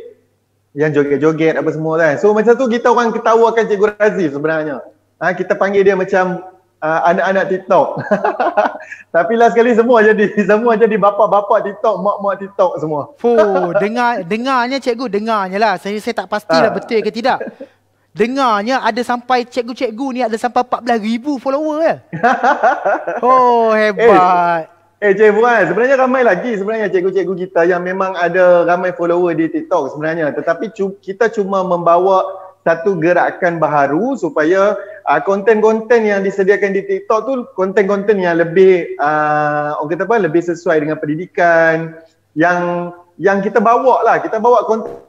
Yang joget-joget apa semua kan. So macam tu kita orang ketawakan Cikgu Razif sebenarnya. Ah ha, kita panggil dia macam uh, anak-anak TikTok. Tapi last kali semua jadi semua jadi bapa-bapa TikTok, mak-mak TikTok semua. Fu dengar dengarnya cikgu dengarnya lah. Saya saya tak pastilah ha. Ah. betul ke tidak. Dengarnya ada sampai cikgu-cikgu ni ada sampai 14,000 follower ya. Oh, hebat. Eh. Eh Cik Fuan, sebenarnya ramai lagi sebenarnya cikgu-cikgu kita yang memang ada ramai follower di TikTok sebenarnya. Tetapi cu- kita cuma membawa satu gerakan baharu supaya uh, konten-konten yang disediakan di TikTok tu konten-konten yang lebih uh, kata apa lebih sesuai dengan pendidikan yang yang kita bawa lah. Kita bawa konten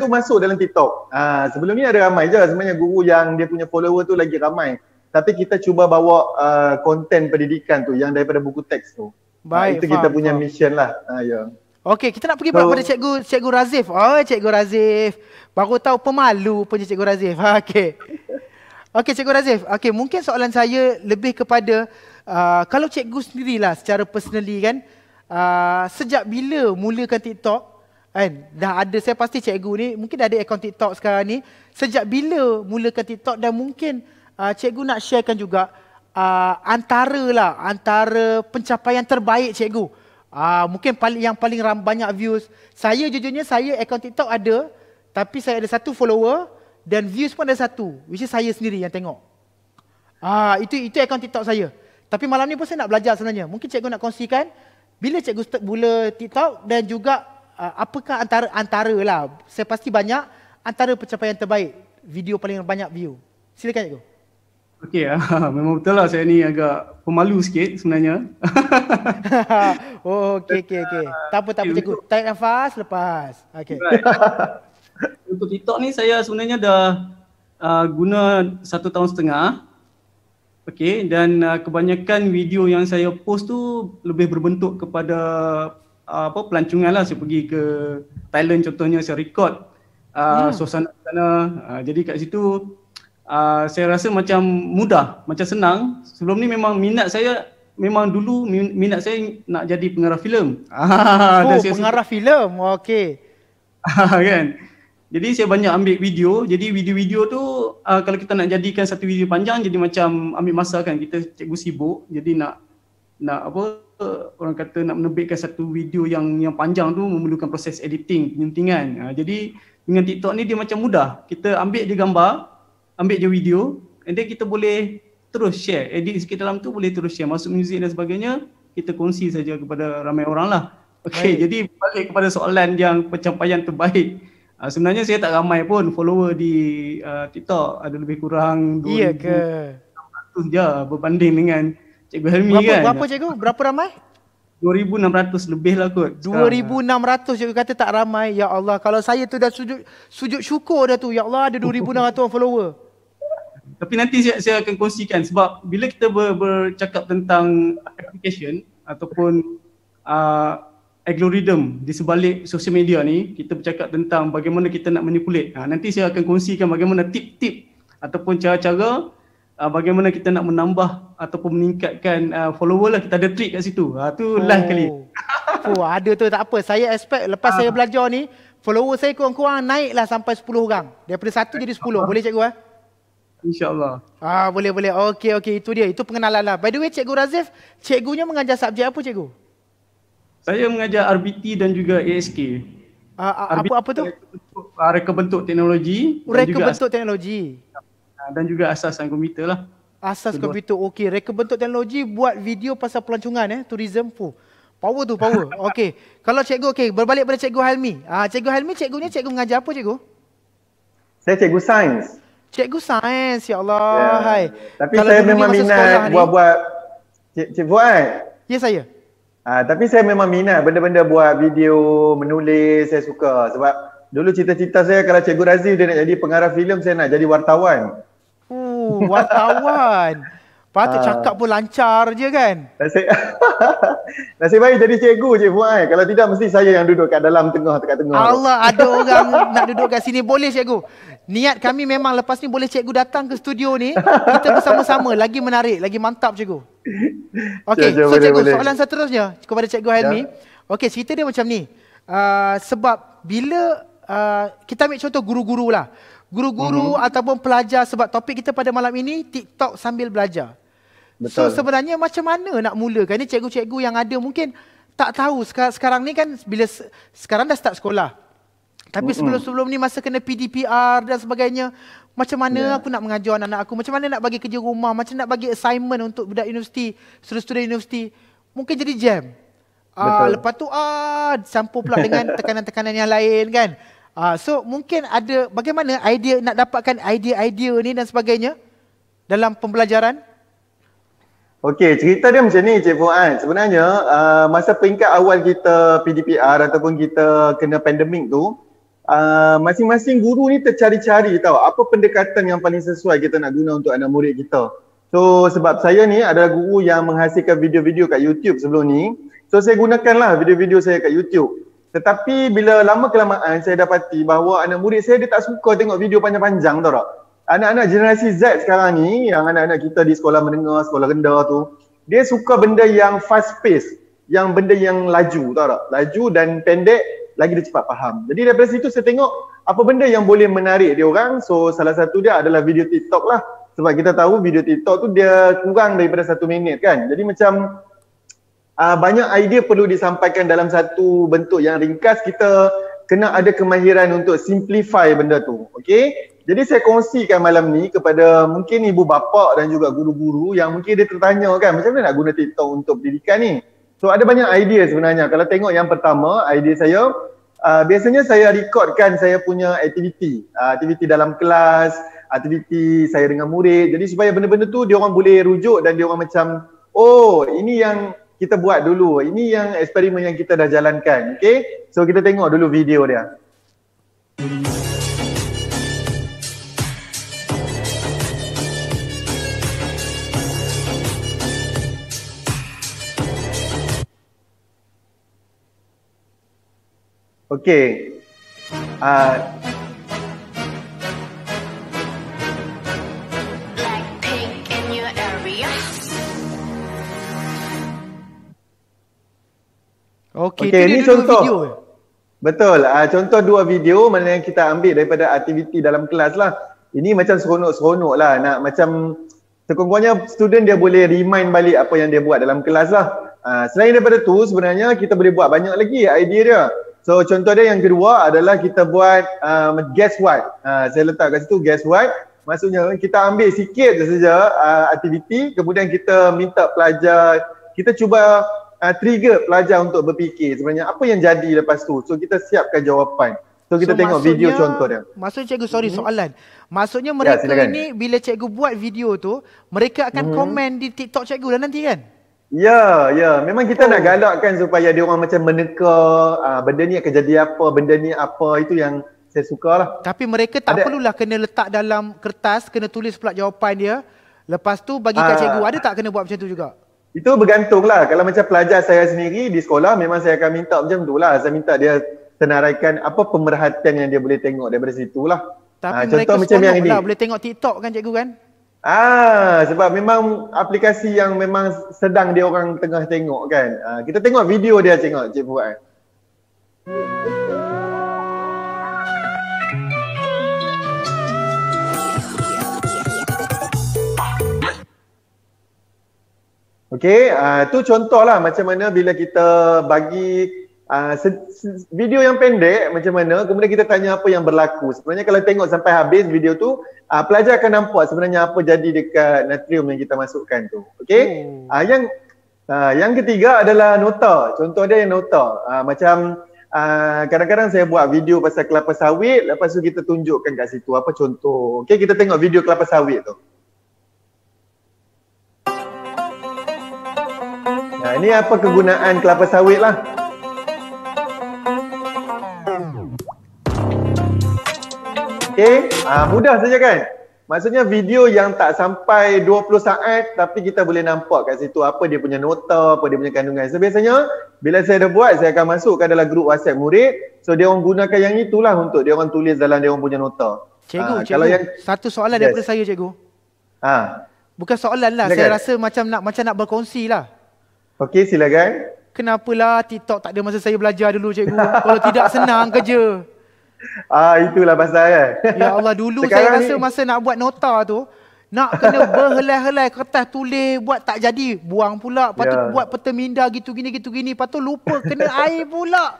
tu masuk dalam TikTok. Uh, sebelum ni ada ramai je sebenarnya guru yang dia punya follower tu lagi ramai tapi kita cuba bawa uh, konten pendidikan tu yang daripada buku teks tu. Ah, Baik, ha, itu kita punya faham. mission lah. Ha, ya. Okey, kita nak pergi pula so, pada Cikgu Cikgu Razif. Oh, Cikgu Razif. Baru tahu pemalu punya Cikgu Razif. Ha, okey. Okey, Cikgu Razif. Okey, mungkin soalan saya lebih kepada uh, kalau Cikgu sendirilah secara personally kan, uh, sejak bila mulakan TikTok? Kan? Dah ada saya pasti Cikgu ni mungkin dah ada akaun TikTok sekarang ni. Sejak bila mulakan TikTok dan mungkin uh, cikgu nak sharekan juga uh, ah, antara lah antara pencapaian terbaik cikgu. Uh, mungkin paling yang paling ram, banyak views. Saya jujurnya saya akaun TikTok ada tapi saya ada satu follower dan views pun ada satu which is saya sendiri yang tengok. Ah uh, itu itu akaun TikTok saya. Tapi malam ni pun saya nak belajar sebenarnya. Mungkin cikgu nak kongsikan bila cikgu start mula TikTok dan juga uh, apakah antara antara lah. Saya pasti banyak antara pencapaian terbaik. Video paling banyak view. Silakan cikgu. Okey, memang betul lah saya ni agak pemalu sikit sebenarnya. oh, okey, okey, okey. Tak apa, tak apa, cikgu. Tarik nafas, lepas. Okey. Right. untuk TikTok ni saya sebenarnya dah uh, guna satu tahun setengah. Okey, dan uh, kebanyakan video yang saya post tu lebih berbentuk kepada uh, apa pelancongan lah. Saya pergi ke Thailand contohnya, saya record uh, hmm. suasana sana. Uh, jadi kat situ Ah, saya rasa macam mudah, macam senang. Sebelum ni memang minat saya memang dulu minat saya nak jadi pengarah filem. Ah, oh, pengarah filem. Okey. kan. Jadi saya banyak ambil video. Jadi video-video tu uh, kalau kita nak jadikan satu video panjang jadi macam ambil masa kan kita cikgu sibuk. Jadi nak nak apa orang kata nak menebikkan satu video yang yang panjang tu memerlukan proses editing penyuntingan. Uh, ah, jadi dengan TikTok ni dia macam mudah. Kita ambil dia gambar, ambil je video and then kita boleh terus share edit sikit dalam tu boleh terus share masuk muzik dan sebagainya kita kongsi saja kepada ramai orang lah okey jadi balik kepada soalan yang pencapaian terbaik uh, sebenarnya saya tak ramai pun follower di uh, TikTok ada lebih kurang 2000 iya ke je lah berbanding dengan cikgu Helmi berapa, kan berapa cikgu berapa ramai 2600 lebih lah kot 2600 cikgu kata tak ramai ya Allah kalau saya tu dah sujud sujud syukur dah tu ya Allah ada 2600 follower tapi nanti saya, saya akan kongsikan sebab bila kita ber, bercakap tentang application ataupun uh, algorithm di sebalik sosial media ni, kita bercakap tentang bagaimana kita nak manipulate. Uh, nanti saya akan kongsikan bagaimana tip-tip ataupun cara-cara uh, bagaimana kita nak menambah ataupun meningkatkan uh, follower lah. Kita ada trick kat situ. Uh, tu oh. last kali. Oh, ada tu tak apa. Saya expect lepas uh. saya belajar ni, follower saya kurang-kurang naiklah sampai 10 orang. Daripada satu jadi 10. Boleh cikgu eh? InsyaAllah. Ah, boleh, boleh. Okey, okey. Itu dia. Itu pengenalan lah. By the way, Cikgu Razif, cikgunya mengajar subjek apa, Cikgu? Saya mengajar RBT dan juga ASK. Uh, ah, ah, apa apa tu? Reka bentuk, teknologi. Ah, reka bentuk teknologi. Dan juga asas asasan komputer lah. Asas Kedua. komputer. Okey. Reka bentuk teknologi buat video pasal pelancongan eh. Tourism pun. Power tu power. Okey. Kalau cikgu okey. Berbalik pada cikgu Halmi. Ah, cikgu Halmi cikgunya cikgu mengajar apa cikgu? Saya cikgu sains. Cikgu sains, ya Allah. Yeah. Hai. Tapi Kalau saya memang minat buat-buat cik, cik buat. Eh? Ya yes, saya. Ah, tapi saya memang minat benda-benda buat video, menulis, saya suka sebab Dulu cita-cita saya kalau Cikgu Razif dia nak jadi pengarah filem saya nak jadi wartawan. Uh, wartawan. Patut ha. Ah. cakap pun lancar je kan. Nasib, nasib baik jadi cikgu je Fuad. Kalau tidak mesti saya yang duduk kat dalam tengah kat tengah. Allah ada orang nak duduk kat sini boleh cikgu. Niat kami memang lepas ni boleh cikgu datang ke studio ni. Kita bersama-sama lagi menarik, lagi mantap cikgu. Okey, so boleh, cikgu boleh. soalan seterusnya kepada cikgu Helmi. Ya. Okey, cerita dia macam ni. Uh, sebab bila uh, kita ambil contoh guru-guru lah. Guru-guru mm-hmm. ataupun pelajar sebab topik kita pada malam ini TikTok sambil belajar. Betul. So sebenarnya macam mana nak mulakan ni cikgu-cikgu yang ada mungkin tak tahu sekarang, sekarang ni kan bila sekarang dah start sekolah. Tapi sebelum-sebelum ni masa kena PDPR dan sebagainya, macam mana yeah. aku nak mengajar anak-anak aku? Macam mana nak bagi kerja rumah? Macam nak bagi assignment untuk budak universiti, student universiti? Mungkin jadi jam. Ah uh, lepas tu ah uh, campur pula dengan tekanan-tekanan yang lain kan? Ah uh, so mungkin ada bagaimana idea nak dapatkan idea-idea ni dan sebagainya dalam pembelajaran? Okey, cerita dia macam ni Cik Fuad. Sebenarnya uh, masa peringkat awal kita PDPR ataupun kita kena pandemik tu, uh, masing-masing guru ni tercari-cari tahu apa pendekatan yang paling sesuai kita nak guna untuk anak murid kita. So sebab saya ni adalah guru yang menghasilkan video-video kat YouTube sebelum ni. So saya gunakanlah video-video saya kat YouTube. Tetapi bila lama kelamaan saya dapati bahawa anak murid saya dia tak suka tengok video panjang-panjang tau tak anak-anak generasi Z sekarang ni yang anak-anak kita di sekolah menengah, sekolah rendah tu dia suka benda yang fast pace yang benda yang laju tahu tak? laju dan pendek lagi dia cepat faham jadi daripada situ saya tengok apa benda yang boleh menarik dia orang so salah satu dia adalah video TikTok lah sebab kita tahu video TikTok tu dia kurang daripada satu minit kan jadi macam uh, banyak idea perlu disampaikan dalam satu bentuk yang ringkas kita kena ada kemahiran untuk simplify benda tu okay? Jadi saya kongsikan malam ni kepada mungkin ibu bapa dan juga guru-guru yang mungkin dia tertanya kan macam mana nak guna TikTok untuk pendidikan ni. So ada banyak idea sebenarnya. Kalau tengok yang pertama, idea saya uh, biasanya saya rekodkan saya punya aktiviti. Uh, aktiviti dalam kelas, aktiviti saya dengan murid. Jadi supaya benda-benda tu dia orang boleh rujuk dan dia orang macam oh ini yang kita buat dulu. Ini yang eksperimen yang kita dah jalankan. Okay. So kita tengok dulu video dia. Okey. Uh, Okey, okay, ah. ini contoh. video. Betul. Uh, contoh dua video mana yang kita ambil daripada aktiviti dalam kelas lah. Ini macam seronok-seronok lah. Nak macam sekurang-kurangnya student dia boleh remind balik apa yang dia buat dalam kelas lah. Uh, selain daripada tu sebenarnya kita boleh buat banyak lagi idea dia. So contoh dia yang kedua adalah kita buat um, uh, guess what. Uh, saya letak kat situ guess what. Maksudnya kita ambil sikit saja uh, aktiviti kemudian kita minta pelajar kita cuba uh, trigger pelajar untuk berfikir sebenarnya apa yang jadi lepas tu. So kita siapkan jawapan. So kita so, tengok video contoh dia. Masuk cikgu sorry hmm soalan. Maksudnya ya, mereka ya, ini bila cikgu buat video tu mereka akan hmm komen di TikTok cikgu dah nanti kan? Ya, ya. Memang kita oh. nak galakkan supaya dia orang macam meneka uh, benda ni akan jadi apa, benda ni apa. Itu yang saya suka lah. Tapi mereka tak Ada... perlulah kena letak dalam kertas, kena tulis pula jawapan dia. Lepas tu bagi kat uh, cikgu. Ada tak kena buat macam tu juga? Itu bergantung lah. Kalau macam pelajar saya sendiri di sekolah, memang saya akan minta macam tu lah. Saya minta dia senaraikan apa pemerhatian yang dia boleh tengok daripada situ lah. Tapi ha, contoh mereka macam yang lah. boleh tengok TikTok kan cikgu kan? Ah, sebab memang aplikasi yang memang sedang dia orang tengah tengok kan. Ah, kita tengok video dia tengok Cik Fuad. Okay, uh, ah, tu contohlah macam mana bila kita bagi Ah, video yang pendek macam mana kemudian kita tanya apa yang berlaku sebenarnya kalau tengok sampai habis video tu uh, pelajar akan nampak sebenarnya apa jadi dekat natrium yang kita masukkan tu okey hmm. uh, yang uh, yang ketiga adalah nota contoh dia yang nota uh, macam Uh, kadang-kadang saya buat video pasal kelapa sawit lepas tu kita tunjukkan kat situ apa contoh okey kita tengok video kelapa sawit tu nah ini apa kegunaan kelapa sawit lah Okay, uh, ah, mudah saja kan? Maksudnya video yang tak sampai 20 saat tapi kita boleh nampak kat situ apa dia punya nota, apa dia punya kandungan. So biasanya bila saya dah buat, saya akan masukkan dalam grup WhatsApp murid. So dia orang gunakan yang itulah untuk dia orang tulis dalam dia orang punya nota. Cikgu, ha, cikgu. yang... Satu soalan yes. daripada saya cikgu. Ha. Bukan soalan lah. Silakan. Saya rasa macam nak macam nak berkongsi lah. Okey silakan. Kenapalah TikTok tak ada masa saya belajar dulu cikgu. kalau tidak senang kerja. Ah itulah pasal kan. Ya Allah dulu Sekarang saya rasa masa nak buat nota tu nak kena berhelai-helai kertas tulis buat tak jadi buang pula lepas yeah. tu ya. buat peta minda gitu gini gitu gini lepas tu lupa kena air pula.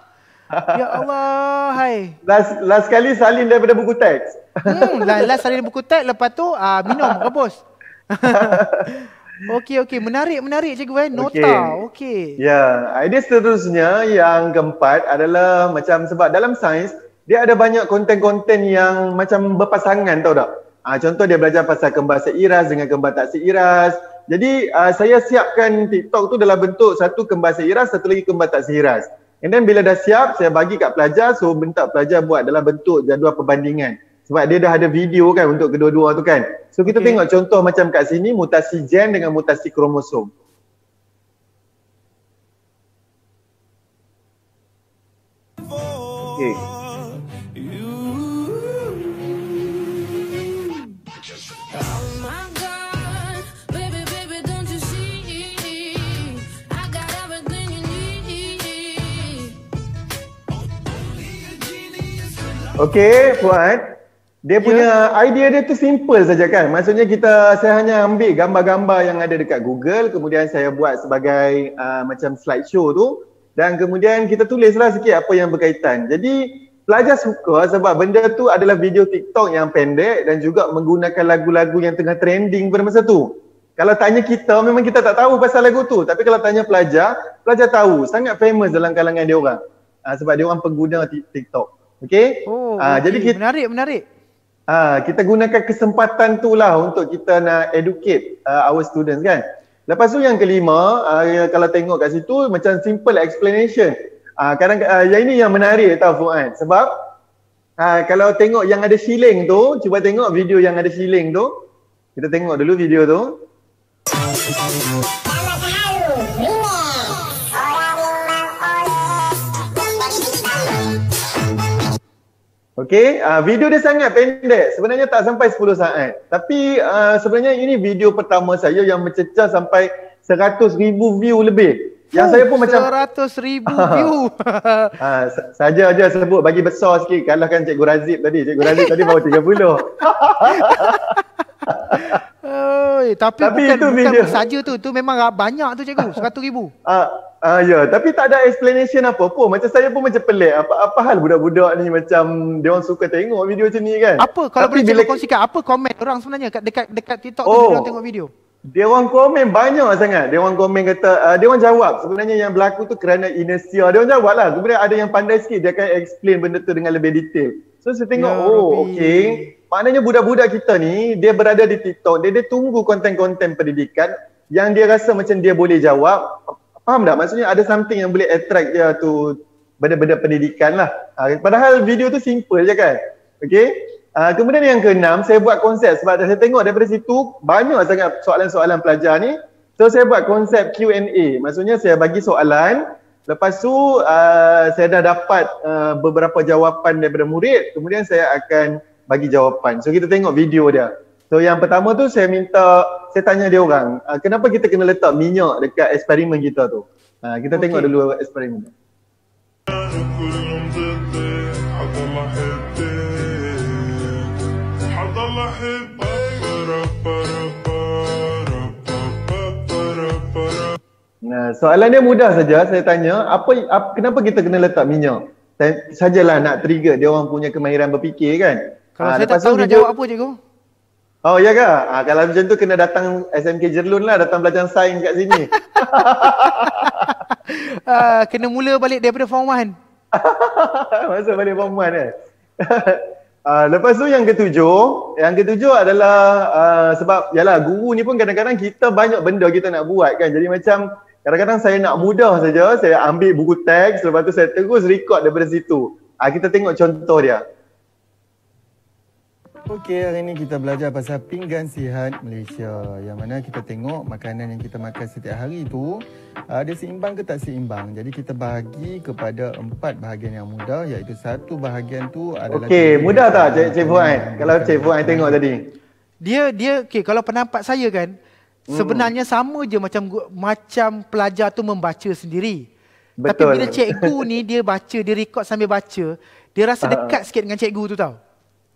Ya Allah hai. Last last kali salin daripada buku teks. Hmm last, last salin buku teks lepas tu uh, minum rebus. okey okey menarik menarik cikgu eh nota okey. Okay. Ya, yeah. idea seterusnya yang keempat adalah macam sebab dalam sains dia ada banyak konten-konten yang macam berpasangan tau tak? Ha, contoh dia belajar pasal kembar seiras dengan kembar tak seiras. Jadi uh, saya siapkan TikTok tu dalam bentuk satu kembar seiras, satu lagi kembar tak seiras. And then bila dah siap, saya bagi kat pelajar so minta pelajar buat dalam bentuk jadual perbandingan. Sebab dia dah ada video kan untuk kedua-dua tu kan. So kita okay. tengok contoh macam kat sini mutasi gen dengan mutasi kromosom. Okay. Okey, buat Dia ya. punya yeah. idea dia tu simple saja kan. Maksudnya kita saya hanya ambil gambar-gambar yang ada dekat Google, kemudian saya buat sebagai uh, macam slideshow tu dan kemudian kita tulislah sikit apa yang berkaitan. Jadi pelajar suka sebab benda tu adalah video TikTok yang pendek dan juga menggunakan lagu-lagu yang tengah trending pada masa tu. Kalau tanya kita memang kita tak tahu pasal lagu tu, tapi kalau tanya pelajar, pelajar tahu, sangat famous dalam kalangan dia orang. Uh, sebab dia orang pengguna TikTok. Okey? Oh, ah, okay. jadi kita, menarik menarik. Ah, kita gunakan kesempatan tu lah untuk kita nak educate uh, our students kan. Lepas tu yang kelima, uh, kalau tengok kat situ macam simple explanation. Ah, uh, kadang uh, yang ini yang menarik tau Fuad sebab Ha, kalau tengok yang ada siling tu, cuba tengok video yang ada siling tu. Kita tengok dulu video tu. Okay, uh, ah, video dia sangat pendek. Sebenarnya tak sampai 10 saat. Tapi uh, sebenarnya ini video pertama saya yang mencecah sampai ribu view lebih. Yang saya pun 100, macam 100,000 view. Uh, saja aja sebut bagi besar sikit kalahkan Cikgu Razib tadi. Cikgu Razib tadi baru 30. Oi, eh, tapi, tapi bukan, itu bukan saja tu. Tu memang ah, banyak tu cikgu. Seratus ribu. Ah, uh, uh, ya. Yeah. Tapi tak ada explanation apa pun. Macam saya pun macam pelik. Apa, apa hal budak-budak ni macam dia orang suka tengok video macam ni kan? Apa? Kalau tapi boleh bila... kongsikan. Apa komen orang sebenarnya kat, dekat, dekat TikTok oh. tu orang tengok video? Dia orang komen banyak sangat. Dia orang komen kata, uh, dia orang jawab sebenarnya yang berlaku tu kerana inertia. Dia orang jawab lah. Kemudian ada yang pandai sikit, dia akan explain benda tu dengan lebih detail. So saya tengok ya, oh Robby. okay maknanya budak-budak kita ni dia berada di TikTok dia dia tunggu konten-konten pendidikan yang dia rasa macam dia boleh jawab faham tak maksudnya ada something yang boleh attract dia tu benda-benda pendidikan lah ha, padahal video tu simple je kan okay ha, kemudian yang keenam saya buat konsep sebab saya tengok daripada situ banyak sangat soalan-soalan pelajar ni so saya buat konsep Q&A maksudnya saya bagi soalan Lepas tu uh, saya dah dapat uh, beberapa jawapan daripada murid, kemudian saya akan bagi jawapan. So kita tengok video dia. So yang pertama tu saya minta saya tanya dia orang, uh, kenapa kita kena letak minyak dekat eksperimen kita tu? Uh, kita okay. tengok dulu eksperimen. Nah, soalan dia mudah saja saya tanya, apa, apa kenapa kita kena letak minyak? Sajalah nak trigger dia orang punya kemahiran berfikir kan. Kalau ha, saya tak tahu nak jawab apa cikgu. Oh ya ke? Ha, ah, kalau macam tu kena datang SMK Jerlun lah, datang belajar sains kat sini. uh, kena mula balik daripada form 1. Masa balik form 1 eh. uh, lepas tu yang ketujuh, yang ketujuh adalah uh, sebab yalah guru ni pun kadang-kadang kita banyak benda kita nak buat kan. Jadi macam Kadang-kadang saya nak mudah saja, saya ambil buku teks lepas tu saya terus record daripada situ. Ha, kita tengok contoh dia. Okey, hari ini kita belajar pasal pinggan sihat Malaysia. Yang mana kita tengok makanan yang kita makan setiap hari itu ada ah, seimbang ke tak seimbang. Jadi kita bagi kepada empat bahagian yang mudah iaitu satu bahagian tu adalah Okey, mudah tak Cik Cik Kalau Cik Fuad tengok tadi. Dia dia okey kalau penampak saya kan, Hmm. Sebenarnya sama je macam macam pelajar tu membaca sendiri. Betul. Tapi bila cikgu ni dia baca, dia rekod sambil baca, dia rasa ah. dekat sikit dengan cikgu tu tau.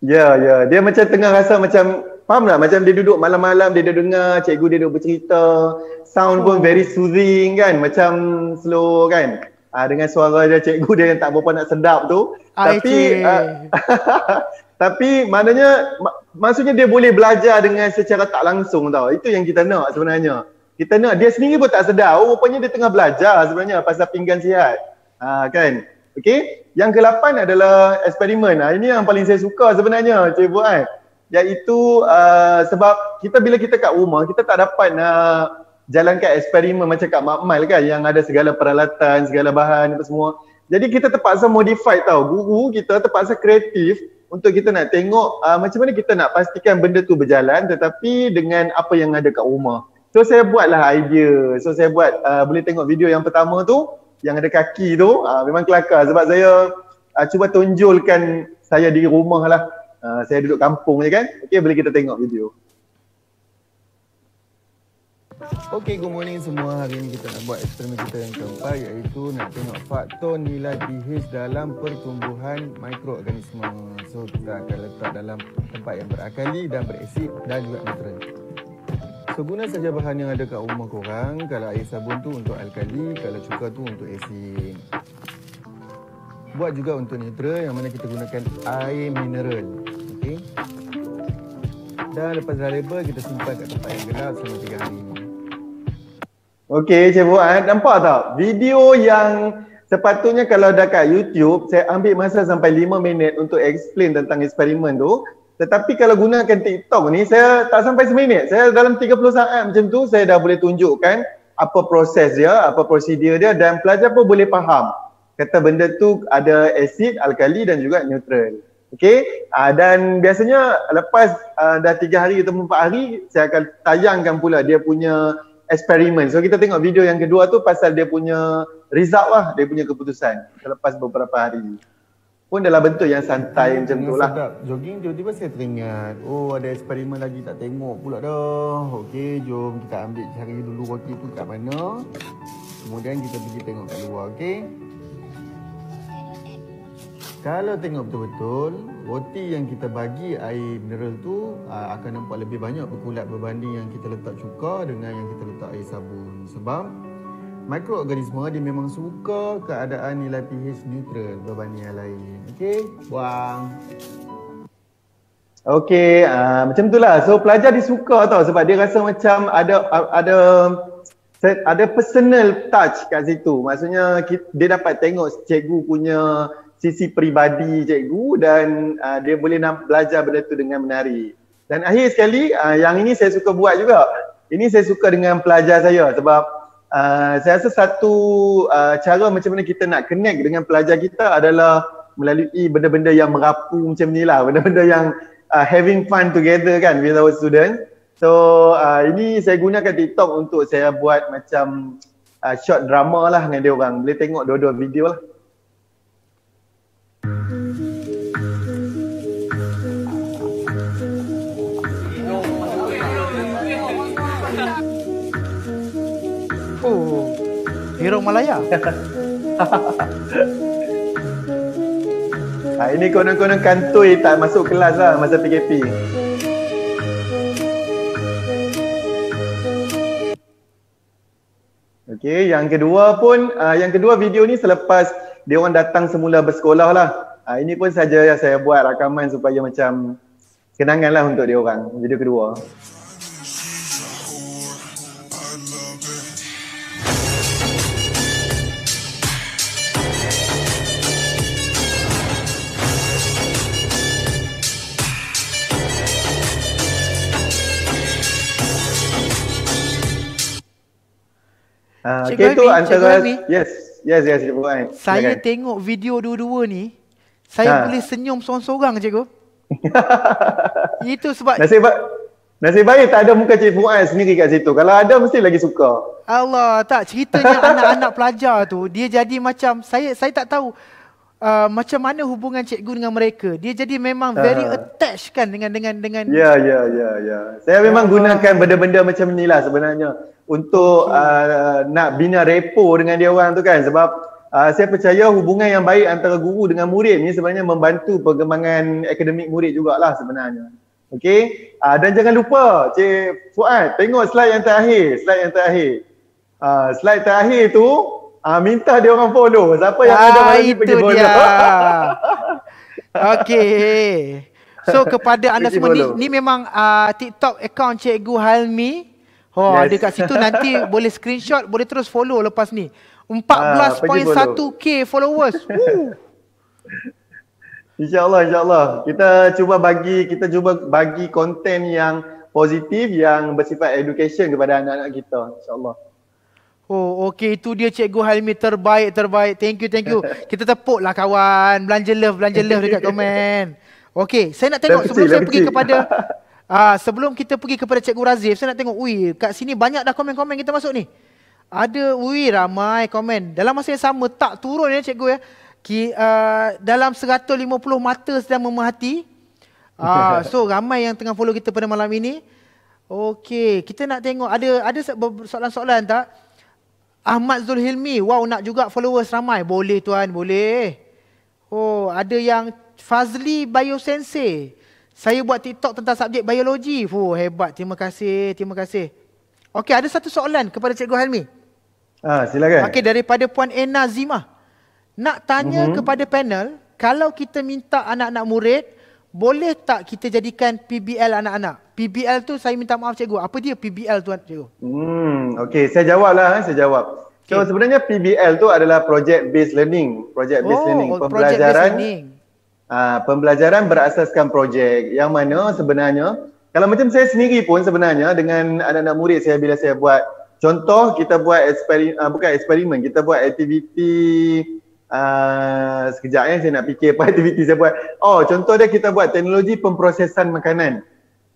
Ya, yeah, ya. Yeah. Dia macam tengah rasa macam faham tak? Macam dia duduk malam-malam dia dengar cikgu dia duduk bercerita. Sound oh. pun hmm. very soothing kan? Macam slow kan? Ah uh, dengan suara dia cikgu dia yang tak berapa nak sedap tu. Ah, Tapi uh, tapi maknanya maksudnya dia boleh belajar dengan secara tak langsung tau itu yang kita nak sebenarnya kita nak dia sendiri pun tak sedar oh rupanya dia tengah belajar sebenarnya pasal pinggan sihat ha, kan okey yang ke-8 adalah eksperimen ha, ini yang paling saya suka sebenarnya cikgu buat kan? iaitu uh, sebab kita bila kita kat rumah kita tak dapat nak uh, jalankan eksperimen macam kat makmal kan yang ada segala peralatan segala bahan apa semua jadi kita terpaksa modify tau guru kita terpaksa kreatif untuk kita nak tengok uh, macam mana kita nak pastikan benda tu berjalan tetapi dengan apa yang ada kat rumah. So saya buatlah idea. So saya buat uh, boleh tengok video yang pertama tu yang ada kaki tu uh, memang kelakar sebab saya uh, cuba tonjolkan saya di rumah lah. Uh, saya duduk kampung je kan. Okay boleh kita tengok video. Okey, good morning semua. Hari ini kita nak buat eksperimen kita yang keempat iaitu nak tengok faktor nilai pH dalam pertumbuhan mikroorganisma. So, kita akan letak dalam tempat yang berakali dan berasid dan juga natural. So, guna saja bahan yang ada kat rumah korang. Kalau air sabun tu untuk alkali, kalau cuka tu untuk asid. Buat juga untuk natural yang mana kita gunakan air mineral. Okey. Dan lepas dah label, kita simpan kat tempat yang gelap selama tiga hari ini. Okey, Cik Fuad. Eh. Nampak tak? Video yang sepatutnya kalau kat YouTube, saya ambil masa sampai lima minit untuk explain tentang eksperimen tu. Tetapi kalau gunakan TikTok ni, saya tak sampai seminit. Saya dalam 30 saat macam tu, saya dah boleh tunjukkan apa proses dia, apa prosedur dia dan pelajar pun boleh faham. Kata benda tu ada asid, alkali dan juga neutral. Okey, uh, dan biasanya lepas uh, dah tiga hari atau empat hari, saya akan tayangkan pula dia punya eksperimen. So kita tengok video yang kedua tu pasal dia punya result lah, dia punya keputusan selepas beberapa hari. Pun dalam bentuk yang santai hmm, macam tu lah. Jogging tiba-tiba saya teringat, oh ada eksperimen lagi tak tengok pula dah. Okey, jom kita ambil cari dulu roti tu kat mana. Kemudian kita pergi tengok kat luar, okey. Kalau tengok betul-betul, roti yang kita bagi air mineral tu ah, akan nampak lebih banyak berkulat berbanding yang kita letak cuka dengan yang kita letak air sabun. Sebab mikroorganisma dia memang suka keadaan nilai pH neutral berbanding yang lain. Okey, buang. Okey, ah, macam itulah. So pelajar dia suka tau sebab dia rasa macam ada ada ada personal touch kat situ. Maksudnya dia dapat tengok cikgu punya sisi peribadi cikgu dan uh, dia boleh belajar benda tu dengan menari. Dan akhir sekali uh, yang ini saya suka buat juga. Ini saya suka dengan pelajar saya sebab uh, saya rasa satu uh, cara macam mana kita nak connect dengan pelajar kita adalah melalui benda-benda yang merapu macam ni lah. Benda-benda yang uh, having fun together kan with our student So uh, ini saya gunakan TikTok untuk saya buat macam uh, short drama lah dengan dia orang. Boleh tengok dua-dua video lah. Tanjung Malaya. ha, ini konon-konon kantoi tak masuk kelas lah masa PKP. Okey, yang kedua pun, uh, yang kedua video ni selepas dia orang datang semula bersekolah lah. Uh, ini pun saja yang saya buat rakaman supaya macam kenangan lah untuk dia orang. Video kedua. Ah, Cikgu Ami, okay, Cikgu Ami. Yes, yes, yes, Cikgu Ami. Saya Jangan. tengok video dua-dua ni, saya ha. boleh senyum seorang-seorang, Cikgu. Itu sebab... Nasib baik, nasib baik tak ada muka Cikgu Ami sendiri kat situ. Kalau ada, mesti lagi suka. Allah, tak. Ceritanya anak-anak pelajar tu, dia jadi macam, saya saya tak tahu uh, macam mana hubungan cikgu dengan mereka? Dia jadi memang very uh. attached kan dengan dengan dengan Ya yeah, ya yeah, ya yeah, ya. Yeah. Saya memang uh, gunakan benda-benda macam ni lah sebenarnya untuk okay. uh, nak bina repo dengan dia orang tu kan sebab uh, saya percaya hubungan yang baik antara guru dengan murid ni sebenarnya membantu perkembangan akademik murid jugalah sebenarnya. Okey. Uh, dan jangan lupa Cik Fuad tengok slide yang terakhir, slide yang terakhir. Uh, slide terakhir tu Ah uh, minta dia orang follow. Siapa yang ada ah, itu pergi dia. Okey. So kepada anda semua ni ni memang uh, TikTok account Cikgu Halmi. Oh yes. ada kat situ nanti boleh screenshot, boleh terus follow lepas ni. 14.1k uh, followers. Ah, InsyaAllah, insyaAllah. Kita cuba bagi, kita cuba bagi konten yang positif, yang bersifat education kepada anak-anak kita. InsyaAllah. Oh, okey itu dia Cikgu Halmi terbaik terbaik. Thank you, thank you. Kita tepuk lah kawan. Belanja love, belanja love dekat komen. Okey, saya nak tengok sebelum saya pergi kepada ah sebelum kita pergi kepada Cikgu Razif, saya nak tengok ui kat sini banyak dah komen-komen kita masuk ni. Ada ui ramai komen. Dalam masa yang sama tak turun ya Cikgu ya. Ki, uh, dalam 150 mata sedang memerhati. Ah, uh, so ramai yang tengah follow kita pada malam ini. Okey, kita nak tengok ada ada soalan-soalan tak? Ahmad Zulhilmi, wow nak juga followers ramai. Boleh tuan, boleh. Oh, ada yang Fazli Biosense, Saya buat TikTok tentang subjek biologi. Oh, hebat. Terima kasih, terima kasih. Okey, ada satu soalan kepada Cikgu Helmi. Ah, ha, silakan. Okey, daripada Puan Ena Zima. Nak tanya uh-huh. kepada panel, kalau kita minta anak-anak murid, boleh tak kita jadikan PBL anak-anak? PBL tu saya minta maaf cikgu. Apa dia PBL tuan cikgu? Hmm, okey saya jawablah eh, saya jawab. Okay. So sebenarnya PBL tu adalah project based learning, project based oh, learning pembelajaran. Ah uh, pembelajaran berasaskan projek yang mana sebenarnya kalau macam saya sendiri pun sebenarnya dengan anak-anak murid saya bila saya buat contoh kita buat eksperimen uh, ah, bukan eksperimen kita buat aktiviti Uh, sekejap ya saya nak fikir apa aktiviti saya buat. Oh contoh dia kita buat teknologi pemprosesan makanan.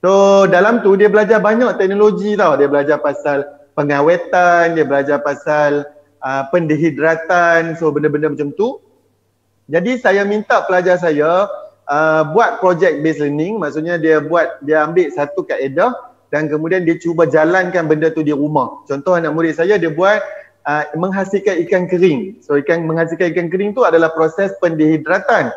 So dalam tu dia belajar banyak teknologi tau. Dia belajar pasal pengawetan, dia belajar pasal uh, pendehidratan, so benda-benda macam tu. Jadi saya minta pelajar saya uh, buat project based learning, maksudnya dia buat dia ambil satu kaedah dan kemudian dia cuba jalankan benda tu di rumah. Contoh anak murid saya dia buat uh, menghasilkan ikan kering. So ikan menghasilkan ikan kering tu adalah proses pendehidratan.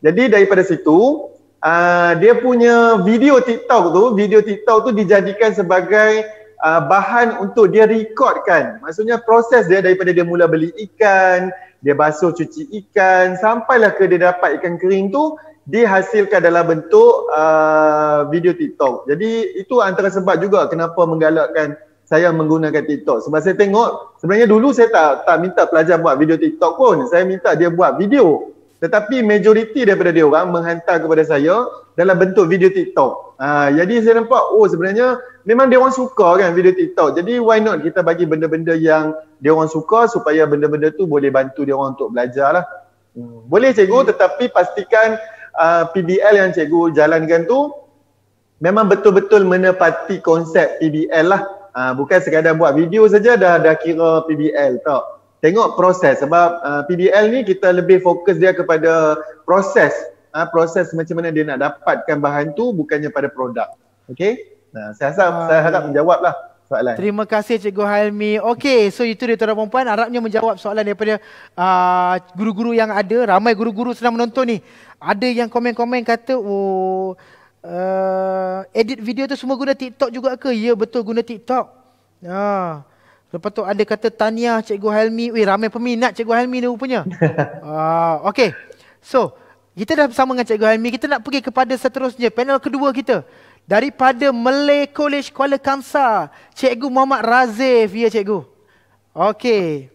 Jadi daripada situ Ah, dia punya video TikTok tu, video TikTok tu dijadikan sebagai uh, bahan untuk dia record kan. Maksudnya proses dia daripada dia mula beli ikan, dia basuh cuci ikan, sampailah ke dia dapat ikan kering tu dihasilkan dalam bentuk uh, video TikTok. Jadi itu antara sebab juga kenapa menggalakkan saya menggunakan TikTok. Sebab saya tengok sebenarnya dulu saya tak tak minta pelajar buat video TikTok pun. Saya minta dia buat video tetapi majoriti daripada dia orang menghantar kepada saya dalam bentuk video TikTok. Ha, jadi saya nampak oh sebenarnya memang dia orang suka kan video TikTok. Jadi why not kita bagi benda-benda yang dia orang suka supaya benda-benda tu boleh bantu dia orang untuk belajar lah. Hmm. Boleh cikgu hmm. tetapi pastikan uh, PBL yang cikgu jalankan tu memang betul-betul menepati konsep PBL lah. Ha, bukan sekadar buat video saja dah dah kira PBL tak tengok proses sebab uh, PDL ni kita lebih fokus dia kepada proses uh, proses macam mana dia nak dapatkan bahan tu bukannya pada produk okey nah saya harap uh, saya harap lah soalan terima kasih cikgu Halmi okey so itu dia tuan puan harapnya menjawab soalan daripada uh, guru-guru yang ada ramai guru-guru sedang menonton ni ada yang komen-komen kata oh Uh, edit video tu semua guna TikTok juga ke? Ya betul guna TikTok. Ha. Lepas tu ada kata tanya Cikgu Helmi. Weh ramai peminat Cikgu Helmi ni rupanya. Ah uh, okey. So, kita dah bersama dengan Cikgu Helmi. Kita nak pergi kepada seterusnya panel kedua kita. Daripada Malay College Kuala Kamsa, Cikgu Muhammad Razif ya Cikgu. Okey.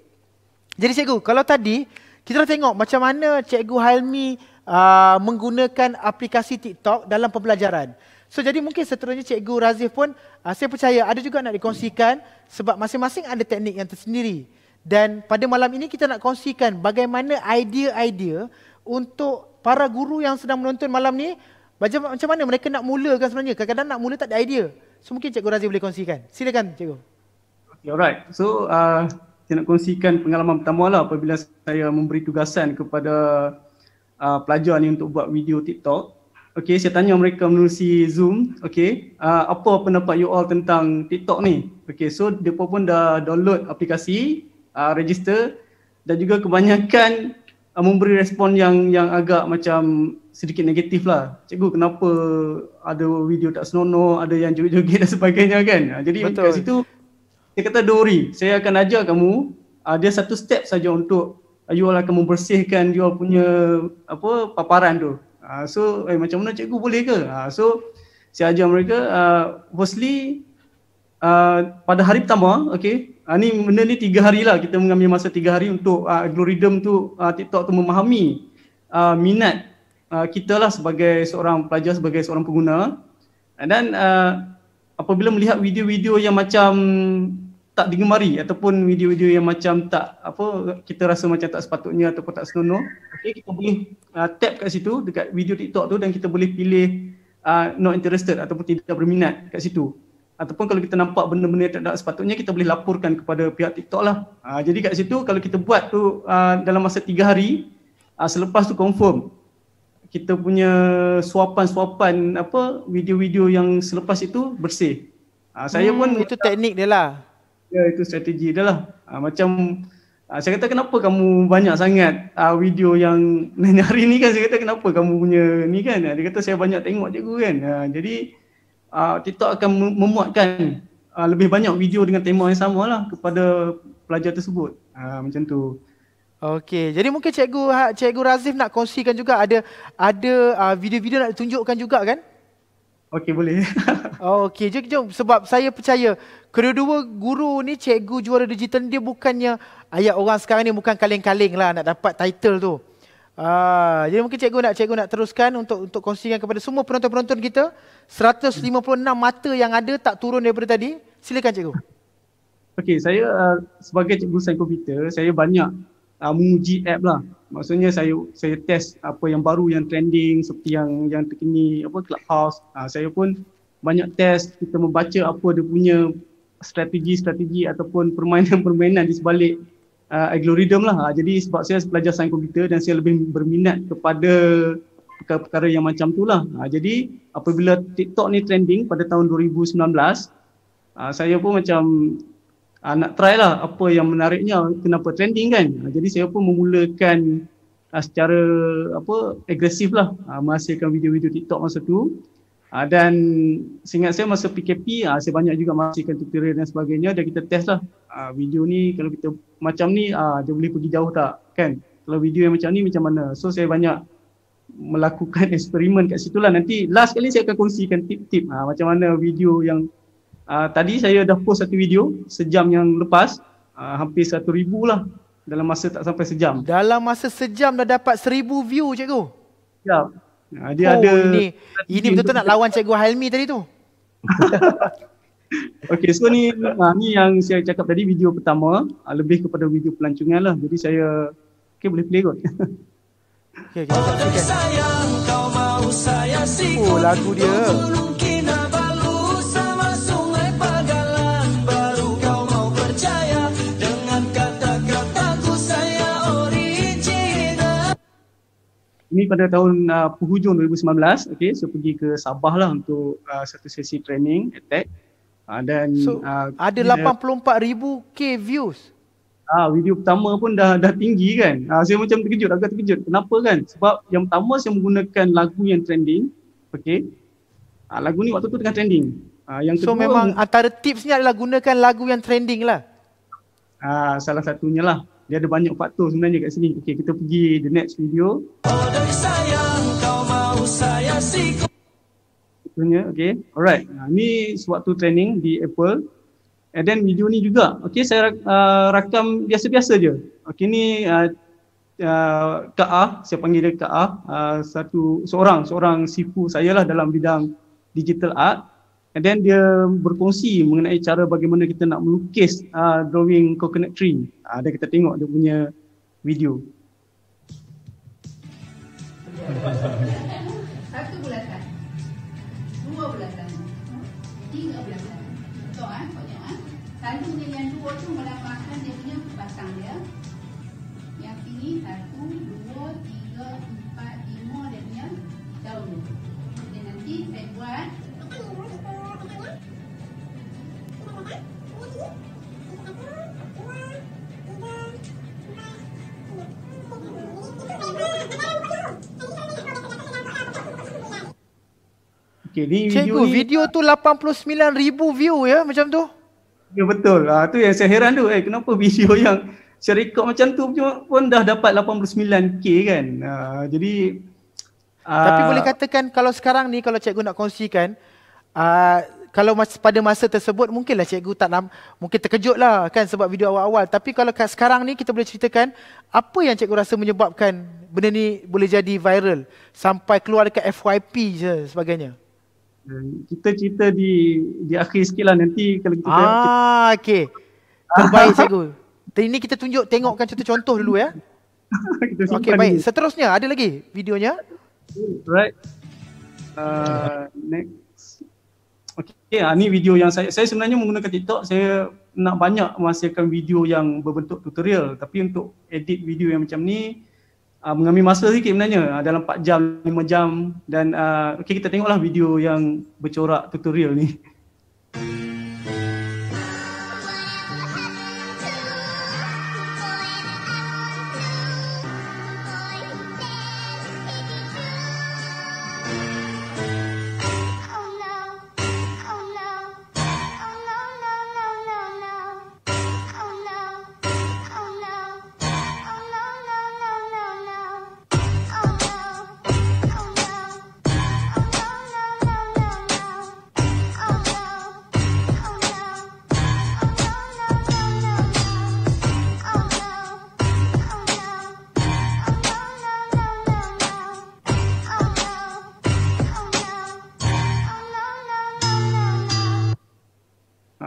Jadi Cikgu, kalau tadi kita dah tengok macam mana Cikgu Helmi uh, menggunakan aplikasi TikTok dalam pembelajaran. So jadi mungkin seterusnya Cikgu Razif pun uh, saya percaya ada juga nak dikongsikan sebab masing-masing ada teknik yang tersendiri. Dan pada malam ini kita nak kongsikan bagaimana idea-idea untuk para guru yang sedang menonton malam ni macam, macam mana mereka nak mulakan sebenarnya. Kadang-kadang nak mula tak ada idea. So mungkin Cikgu Razif boleh kongsikan. Silakan Cikgu. Okay, alright. So uh, saya nak kongsikan pengalaman pertama lah apabila saya memberi tugasan kepada uh, pelajar ni untuk buat video TikTok. Okay, saya tanya mereka melalui Zoom. Okay, uh, apa pendapat you all tentang TikTok ni? Okay, so mereka pun dah download aplikasi, uh, register dan juga kebanyakan uh, memberi respon yang yang agak macam sedikit negatif lah. Cikgu, kenapa ada video tak senonoh, ada yang joget-joget dan sebagainya kan? Uh, jadi Betul. kat situ, saya kata don't saya akan ajar kamu uh, dia satu step saja untuk uh, you all akan membersihkan you all punya apa paparan tu. Uh, so eh, macam mana cikgu boleh ke? Uh, so saya ajar mereka uh, ah, firstly uh, pada hari pertama okay, uh, ni benda ni tiga hari lah kita mengambil masa tiga hari untuk uh, algorithm tu uh, TikTok tu memahami uh, minat uh, kita lah sebagai seorang pelajar, sebagai seorang pengguna dan uh, apabila melihat video-video yang macam tak digemari ataupun video-video yang macam tak apa kita rasa macam tak sepatutnya ataupun tak senonoh okey kita boleh uh, tap kat situ dekat video TikTok tu dan kita boleh pilih uh, not interested ataupun tidak berminat kat situ ataupun kalau kita nampak benda-benda tak ada sepatutnya kita boleh laporkan kepada pihak TikTok lah uh, jadi kat situ kalau kita buat tu uh, dalam masa tiga hari uh, selepas tu confirm kita punya suapan-suapan apa video-video yang selepas itu bersih uh, saya hmm, pun itu teknik dia lah Ya itu strategi dia lah. Uh, macam uh, saya kata kenapa kamu banyak sangat uh, video yang hari ni kan saya kata kenapa kamu punya ni kan. Dia kata saya banyak tengok cikgu kan. Uh, jadi uh, TikTok akan memuatkan uh, lebih banyak video dengan tema yang sama lah kepada pelajar tersebut. Uh, macam tu. Okey, jadi mungkin cikgu ha, cikgu Razif nak kongsikan juga ada ada video-video nak tunjukkan juga kan? Okey boleh. oh, okey. Jom, jom. Sebab saya percaya kedua-dua guru ni cikgu juara digital dia bukannya ayat orang sekarang ni bukan kaleng-kaleng lah nak dapat title tu. Ah, jadi mungkin cikgu nak cikgu nak teruskan untuk untuk kongsikan kepada semua penonton-penonton kita 156 mata yang ada tak turun daripada tadi. Silakan cikgu. Okey, saya uh, sebagai cikgu sains komputer, saya banyak uh, menguji app lah. Maksudnya saya saya test apa yang baru yang trending seperti yang yang terkini apa Clubhouse. Uh, saya pun banyak test kita membaca apa dia punya strategi-strategi ataupun permainan-permainan di sebalik uh, algorithm lah. Jadi sebab saya belajar sains komputer dan saya lebih berminat kepada perkara-perkara yang macam tu lah. Uh, jadi apabila TikTok ni trending pada tahun 2019, uh, saya pun macam uh, nak try lah apa yang menariknya kenapa trending kan uh, jadi saya pun memulakan uh, secara apa agresif lah uh, menghasilkan video-video TikTok masa tu uh, dan seingat saya masa PKP uh, saya banyak juga menghasilkan tutorial dan sebagainya dan kita test lah uh, video ni kalau kita macam ni uh, dia boleh pergi jauh tak kan kalau video yang macam ni macam mana so saya banyak melakukan eksperimen kat situ lah nanti last kali saya akan kongsikan tip-tip uh, macam mana video yang Ah, tadi saya dah post satu video sejam yang lepas uh, hampir satu ribu lah dalam masa tak sampai sejam. Dalam masa sejam dah dapat seribu view cikgu. Ya. Uh, dia oh, ada ini ini betul-betul nak lawan cikgu Halmi tadi tu. okay, so ni uh, ni yang saya cakap tadi video pertama uh, lebih kepada video pelancongan lah. Jadi saya okay boleh play kot. okay, okay. okay. Oh, lagu dia. ini pada tahun uh, penghujung 2019 okey so pergi ke Sabah lah untuk uh, satu sesi training attack uh, dan so, uh, ada 84000k views ah uh, video pertama pun dah dah tinggi kan uh, saya macam terkejut agak terkejut kenapa kan sebab yang pertama saya menggunakan lagu yang trending okey uh, ah, lagu ni waktu tu tengah trending uh, yang kedua so memang antara tipsnya adalah gunakan lagu yang trending lah ah salah satunya lah dia ada banyak faktor sebenarnya kat sini. Okey, kita pergi the next video. Oh, sayang, okey. Alright. Nah, ha, ini sewaktu training di Apple. And then video ni juga. Okey, saya uh, rakam biasa-biasa je. Okey, ni uh, uh, Kak Ah, saya panggil dia Kak Ah. Uh, satu, seorang, seorang sifu saya lah dalam bidang digital art. And then dia berkongsi mengenai cara bagaimana kita nak melukis uh, drawing coconut tree. Uh, ah, dan kita tengok dia punya video. Satu bulatan. Dua bulatan. Tiga bulatan. Betul kan? Ah? Kau tengok kan? Selalunya Okay, ni Cikgu, video, ni, video tu 89,000 view ya macam tu. Ya betul. Ha, tu yang saya heran tu. Eh, kenapa video yang saya rekod macam tu pun dah dapat 89K kan. Ha, jadi... Ah, Tapi uh, boleh katakan kalau sekarang ni, kalau cikgu nak kongsikan, uh, kalau mas, pada masa tersebut mungkinlah cikgu tak nak mungkin terkejut lah kan sebab video awal-awal. Tapi kalau sekarang ni kita boleh ceritakan apa yang cikgu rasa menyebabkan benda ni boleh jadi viral sampai keluar dekat FYP je sebagainya kita hmm, cerita di di akhir sikit lah nanti kalau kita Ah okey. Terbaik cikgu. Ini kita tunjuk tengokkan contoh-contoh dulu ya. okey baik. Ini. Seterusnya ada lagi videonya. Right. Uh, next. Okey, okay, ah, ni video yang saya saya sebenarnya menggunakan TikTok, saya nak banyak menghasilkan video yang berbentuk tutorial tapi untuk edit video yang macam ni uh, mengambil masa sikit sebenarnya uh, dalam 4 jam 5 jam dan uh, okey kita tengoklah video yang bercorak tutorial ni.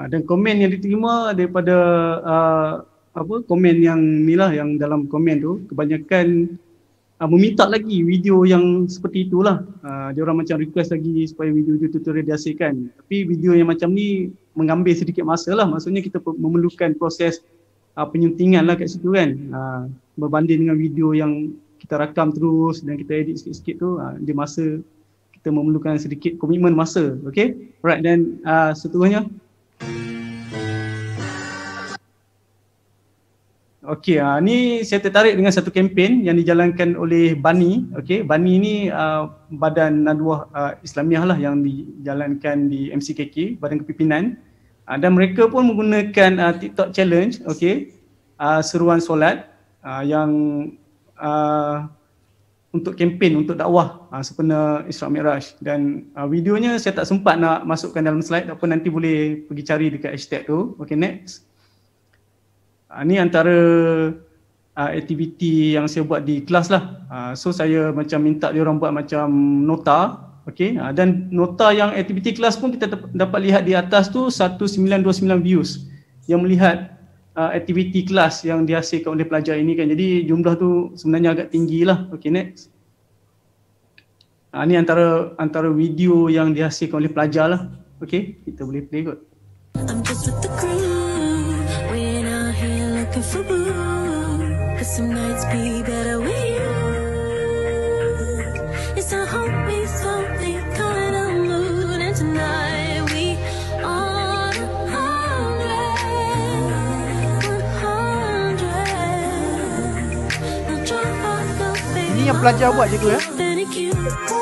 dan komen yang diterima daripada uh, apa komen yang ni lah yang dalam komen tu kebanyakan uh, meminta lagi video yang seperti itulah. Uh, dia orang macam request lagi supaya video tu tutorial dihasilkan. Tapi video yang macam ni mengambil sedikit masa lah. Maksudnya kita memerlukan proses uh, penyuntingan lah kat situ kan. Uh, berbanding dengan video yang kita rakam terus dan kita edit sikit-sikit tu, uh, dia masa kita memerlukan sedikit komitmen masa. Okay? Alright, dan uh, seterusnya Okey, uh, ni saya tertarik dengan satu kempen yang dijalankan oleh Bani. Okey, Bani ni uh, badan Nadwah uh, ah, Islamiah lah yang dijalankan di MCKK, badan kepimpinan. Uh, dan mereka pun menggunakan uh, TikTok challenge, okey. Uh, seruan solat uh, yang uh, untuk kempen untuk dakwah uh, sempena Isra Mikraj dan uh, videonya saya tak sempat nak masukkan dalam slide ataupun nanti boleh pergi cari dekat hashtag tu Okay next uh, ni antara uh, aktiviti yang saya buat di kelas lah uh, so saya macam minta dia orang buat macam nota Okay, uh, dan nota yang aktiviti kelas pun kita dapat lihat di atas tu 1929 views yang melihat uh, aktiviti kelas yang dihasilkan oleh pelajar ini kan. Jadi jumlah tu sebenarnya agak tinggi lah. Okay next. Uh, ah, ini antara antara video yang dihasilkan oleh pelajar lah. Okay kita boleh play kot. some nights be yang pelajar buat je tu ya. Eh?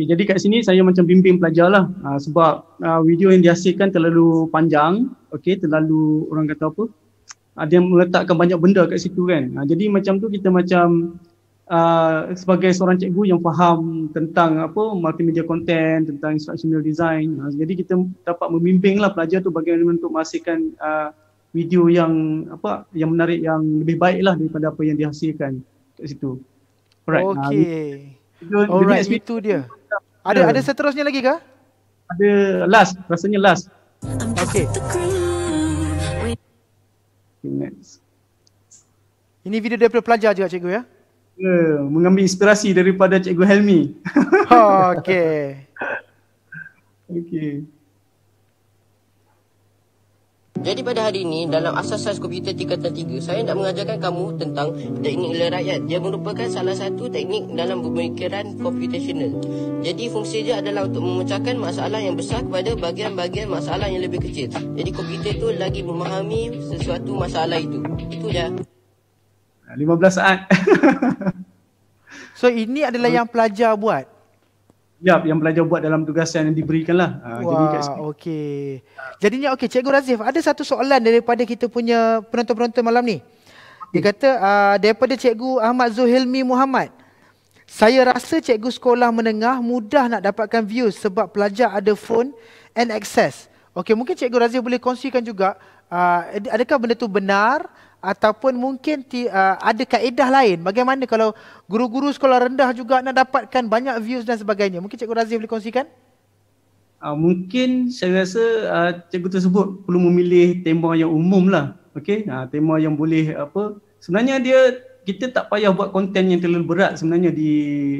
Okay, jadi kat sini saya macam bimbing pelajar lah uh, ah, sebab uh, video yang dihasilkan terlalu panjang, okay, terlalu orang kata apa, uh, ah, yang meletakkan banyak benda kat situ kan. Uh, jadi macam tu kita macam uh, sebagai seorang cikgu yang faham tentang apa multimedia content, tentang instructional design. Uh, jadi kita dapat membimbing lah pelajar tu bagaimana untuk menghasilkan uh, video yang apa yang menarik yang lebih baik lah daripada apa yang dihasilkan kat situ. Alright. Okay. Uh, Alright, itu dia. Ada ada seterusnya lagi ke? Ada last, rasanya last. Okay. Next. Ini video daripada pelajar juga cikgu ya? Ya, mengambil inspirasi daripada cikgu Helmi. Oh, okay. okay. Jadi pada hari ini dalam asas sains komputer tingkatan 3 saya nak mengajarkan kamu tentang teknik nilai rakyat. Dia merupakan salah satu teknik dalam pemikiran komputasional. Jadi fungsi dia adalah untuk memecahkan masalah yang besar kepada bahagian-bahagian masalah yang lebih kecil. Jadi komputer tu lagi memahami sesuatu masalah itu. Itu dah. 15 saat. so ini adalah yang pelajar buat. Ya, yang pelajar buat dalam tugasan yang diberikan lah. Ah, Wah, okey. Jadinya okey, Cikgu Razif, ada satu soalan daripada kita punya penonton-penonton malam ni. Dia hmm. kata, uh, daripada Cikgu Ahmad Zuhilmi Muhammad, saya rasa Cikgu Sekolah Menengah mudah nak dapatkan views sebab pelajar ada phone and access. Okey, mungkin Cikgu Razif boleh kongsikan juga, uh, adakah benda tu benar? ataupun mungkin ti, uh, ada kaedah lain bagaimana kalau guru-guru sekolah rendah juga nak dapatkan banyak views dan sebagainya mungkin cikgu Razif boleh kongsikan uh, mungkin saya rasa uh, cikgu tersebut perlu memilih tema yang umum lah okey uh, tema yang boleh apa sebenarnya dia kita tak payah buat konten yang terlalu berat sebenarnya di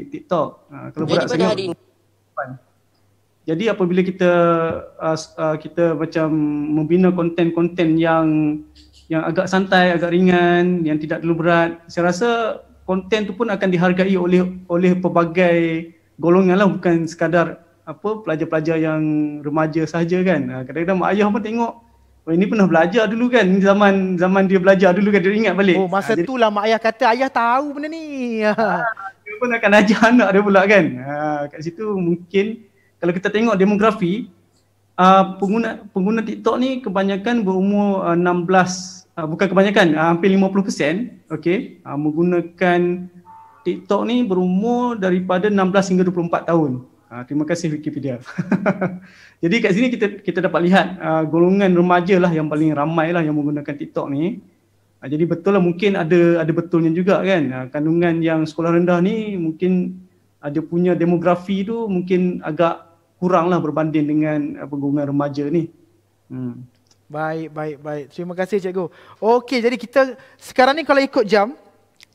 TikTok uh, kalau berat Jadi sangat jadi apabila kita uh, uh, kita macam membina konten-konten yang yang agak santai, agak ringan, yang tidak terlalu berat. Saya rasa konten tu pun akan dihargai oleh oleh pelbagai golongan lah bukan sekadar apa pelajar-pelajar yang remaja sahaja kan. Ha, kadang-kadang mak ayah pun tengok Oh, ini pernah belajar dulu kan ini zaman zaman dia belajar dulu kan dia ingat balik. Oh masa ha, itulah jadi, lah mak ayah kata ayah tahu benda ni. Ha, dia pun akan ajar anak dia pula kan. Ha, kat situ mungkin kalau kita tengok demografi uh, pengguna pengguna TikTok ni kebanyakan berumur uh, uh, bukan kebanyakan uh, hampir 50% okey uh, menggunakan TikTok ni berumur daripada 16 hingga 24 tahun. Uh, terima kasih Wikipedia. Jadi kat sini kita kita dapat lihat uh, golongan remaja lah yang paling ramai lah yang menggunakan TikTok ni. jadi betul lah mungkin ada ada betulnya juga kan kandungan yang sekolah rendah ni mungkin ada punya demografi tu mungkin agak kurang lah berbanding dengan pengguna remaja ni. Hmm. Baik, baik, baik. Terima kasih cikgu. Okey, jadi kita sekarang ni kalau ikut jam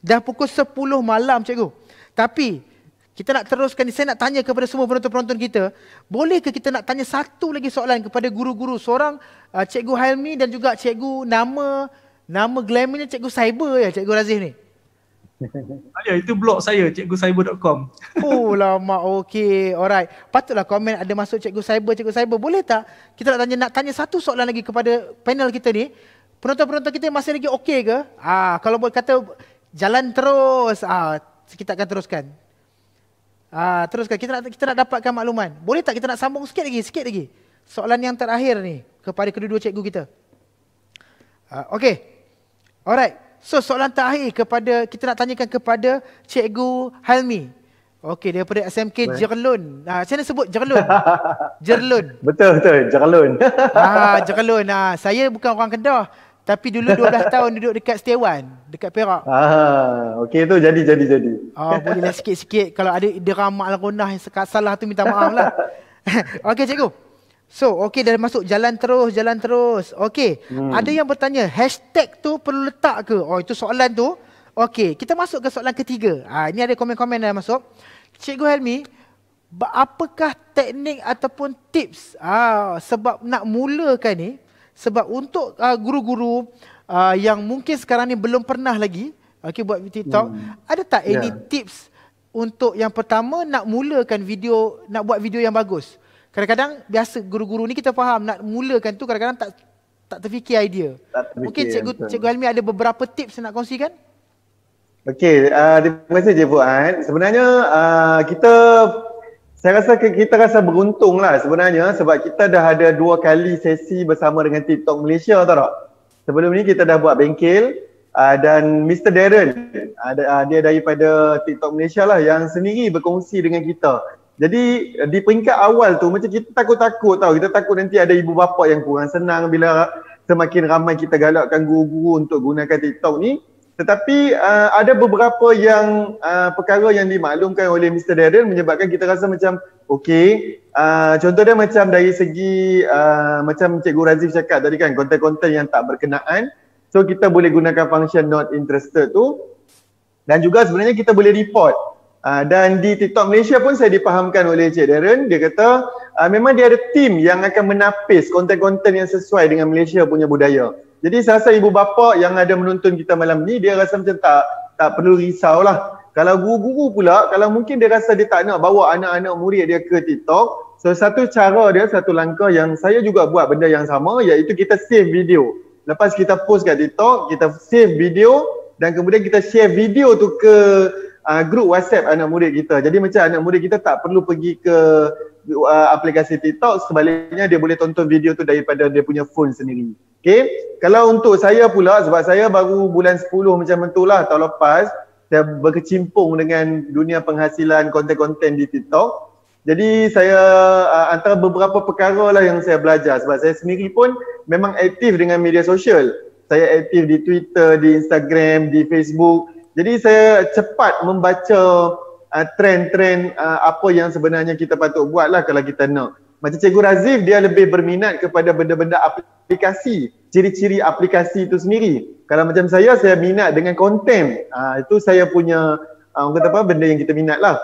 dah pukul 10 malam cikgu. Tapi kita nak teruskan ni. Saya nak tanya kepada semua penonton-penonton kita, bolehkah kita nak tanya satu lagi soalan kepada guru-guru seorang uh, cikgu Hilmi dan juga cikgu nama nama glamournya cikgu Cyber ya cikgu Razif ni. Alia, itu blog saya, cikgucyber.com. Oh, lama. Okey, alright. Patutlah komen ada masuk cikgu cyber, cikgu cyber. Boleh tak? Kita nak tanya, nak tanya satu soalan lagi kepada panel kita ni. Penonton-penonton kita masih lagi okey ke? Ah, kalau boleh kata jalan terus. Ah, kita akan teruskan. Ah, teruskan. Kita nak kita nak dapatkan makluman. Boleh tak kita nak sambung sikit lagi, sikit lagi? Soalan yang terakhir ni kepada kedua-dua cikgu kita. Ah, okey. Alright. So soalan terakhir kepada kita nak tanyakan kepada Cikgu Helmi. Okey daripada SMK Baik. Jerlun. Ah saya sebut Jerlun. Jerlun. Betul betul Jerlun. ah Jerlun. Ah saya bukan orang Kedah tapi dulu 12 tahun duduk dekat Setiawan, dekat Perak. Ah okey tu jadi jadi jadi. Ah oh, bolehlah sikit-sikit kalau ada drama al yang salah tu minta maaf lah. okey cikgu. So okay dah masuk jalan terus jalan terus. Okay hmm. ada yang bertanya hashtag tu perlu letak ke? Oh itu soalan tu. Okay kita masuk ke soalan ketiga. Ha, ini ada komen-komen yang masuk. Cikgu Helmi apakah teknik ataupun tips ha, sebab nak mulakan ni sebab untuk uh, guru-guru uh, yang mungkin sekarang ni belum pernah lagi okay buat TikTok hmm. ada tak yeah. any ya. tips untuk yang pertama nak mulakan video nak buat video yang bagus? Kadang-kadang biasa guru-guru ni kita faham nak mulakan tu kadang-kadang tak tak terfikir idea. Tak terfikir Mungkin cikgu betul. cikgu Helmi ada beberapa tips nak kongsikan? Okey, uh, terima kasih Cik Fuad. Sebenarnya uh, kita saya rasa kita rasa beruntung lah sebenarnya sebab kita dah ada dua kali sesi bersama dengan TikTok Malaysia tau tak? Sebelum ni kita dah buat bengkel uh, dan Mr. Darren uh, uh, dia daripada TikTok Malaysia lah yang sendiri berkongsi dengan kita jadi eh, di peringkat awal tu macam kita takut-takut tau. Kita takut nanti ada ibu bapa yang kurang senang bila semakin ramai kita galakkan guru-guru untuk gunakan TikTok ni. Tetapi uh, ada beberapa yang uh, perkara yang dimaklumkan oleh Mr. Darren menyebabkan kita rasa macam okey. Uh, contoh dia macam dari segi uh, macam Cikgu Razif cakap tadi kan konten-konten yang tak berkenaan. So kita boleh gunakan function not interested tu. Dan juga sebenarnya kita boleh report. Ah, dan di TikTok Malaysia pun saya dipahamkan oleh Cik Darren dia kata uh, memang dia ada tim yang akan menapis konten-konten yang sesuai dengan Malaysia punya budaya. Jadi saya rasa ibu bapa yang ada menonton kita malam ni dia rasa macam tak tak perlu risau lah. Kalau guru-guru pula kalau mungkin dia rasa dia tak nak bawa anak-anak murid dia ke TikTok, so satu cara dia satu langkah yang saya juga buat benda yang sama iaitu kita save video. Lepas kita post kat TikTok, kita save video dan kemudian kita share video tu ke uh, ah, grup WhatsApp anak murid kita. Jadi macam anak murid kita tak perlu pergi ke uh, aplikasi TikTok, sebaliknya dia boleh tonton video tu daripada dia punya phone sendiri. Okay? Kalau untuk saya pula, sebab saya baru bulan 10 macam mentulah tahun lepas, saya berkecimpung dengan dunia penghasilan konten-konten di TikTok. Jadi saya uh, antara beberapa perkara lah yang saya belajar sebab saya sendiri pun memang aktif dengan media sosial. Saya aktif di Twitter, di Instagram, di Facebook. Jadi saya cepat membaca uh, trend-trend uh, apa yang sebenarnya kita patut buat lah kalau kita nak. Macam Cikgu Razif dia lebih berminat kepada benda-benda aplikasi, ciri-ciri aplikasi itu sendiri. Kalau macam saya, saya minat dengan konten. Uh, ah, itu saya punya uh, kata apa, benda yang kita minat lah.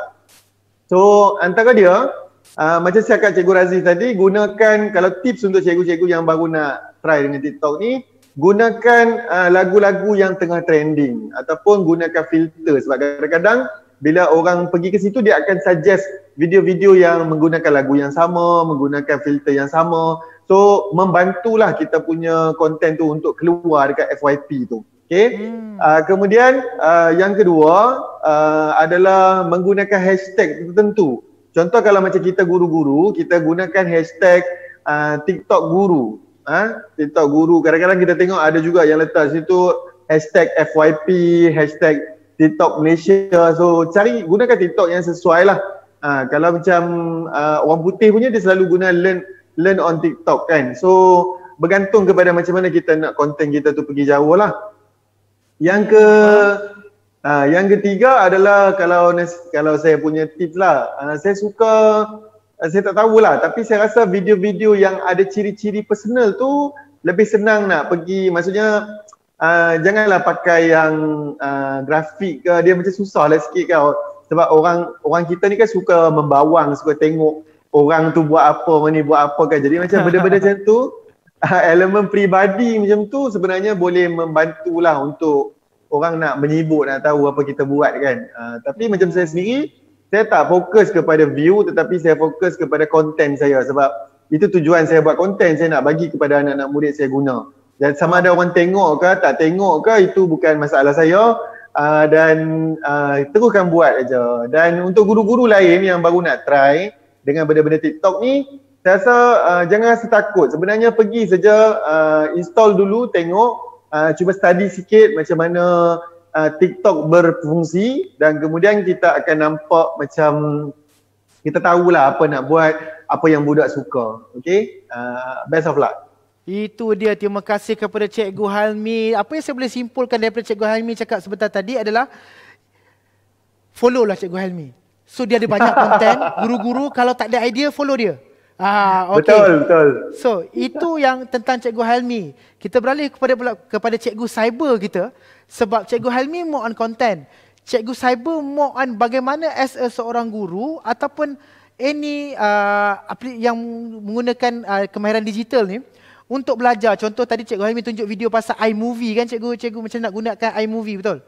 So antara dia, uh, macam saya kata Cikgu Razif tadi, gunakan kalau tips untuk cikgu-cikgu yang baru nak try dengan TikTok ni, gunakan uh, lagu-lagu yang tengah trending ataupun gunakan filter sebab kadang-kadang bila orang pergi ke situ dia akan suggest video-video yang menggunakan lagu yang sama, menggunakan filter yang sama. So membantulah kita punya content tu untuk keluar dekat FYP tu. Okay. Hmm. Uh, kemudian uh, yang kedua uh, adalah menggunakan hashtag tertentu. Contoh kalau macam kita guru-guru, kita gunakan hashtag uh, TikTok guru ha? TikTok guru. Kadang-kadang kita tengok ada juga yang letak situ hashtag FYP, hashtag TikTok Malaysia. So cari gunakan TikTok yang sesuai lah. Ha, kalau macam uh, orang putih punya dia selalu guna learn learn on TikTok kan. So bergantung kepada macam mana kita nak konten kita tu pergi jauh lah. Yang ke uh, yang ketiga adalah kalau kalau saya punya tips lah. Uh, saya suka Eh, saya tak tahu lah, tapi saya rasa video-video yang ada ciri-ciri personal tu lebih senang nak pergi maksudnya uh, janganlah pakai yang uh, grafik ke dia macam susah lah sikit kau sebab orang orang kita ni kan suka membawang suka tengok orang tu buat apa ni buat apa kan jadi macam benda-benda macam tu uh, elemen peribadi macam tu sebenarnya boleh membantulah untuk orang nak menyibuk nak tahu apa kita buat kan uh, tapi macam saya sendiri saya tak fokus kepada view tetapi saya fokus kepada konten saya sebab itu tujuan saya buat konten saya nak bagi kepada anak-anak murid saya guna dan sama ada orang tengok ke tak tengok ke itu bukan masalah saya uh, dan uh, teruskan buat aja dan untuk guru-guru lain yang baru nak try dengan benda-benda TikTok ni saya rasa uh, jangan rasa takut sebenarnya pergi saja uh, install dulu tengok uh, cuba study sikit macam mana uh, TikTok berfungsi dan kemudian kita akan nampak macam kita tahulah apa nak buat, apa yang budak suka. Okay? Uh, best of luck. Itu dia. Terima kasih kepada Cikgu Halmi. Apa yang saya boleh simpulkan daripada Cikgu Halmi cakap sebentar tadi adalah followlah Cikgu Halmi. So dia ada banyak konten. Guru-guru kalau tak ada idea, follow dia. Ah, okay. Betul, betul. So itu yang tentang Cikgu Halmi. Kita beralih kepada kepada Cikgu Cyber kita. Sebab Cikgu Helmi more on content. Cikgu Cyber more on bagaimana as a seorang guru ataupun any uh, yang menggunakan uh, kemahiran digital ni untuk belajar. Contoh tadi Cikgu Helmi tunjuk video pasal iMovie kan Cikgu. Cikgu macam nak gunakan iMovie betul?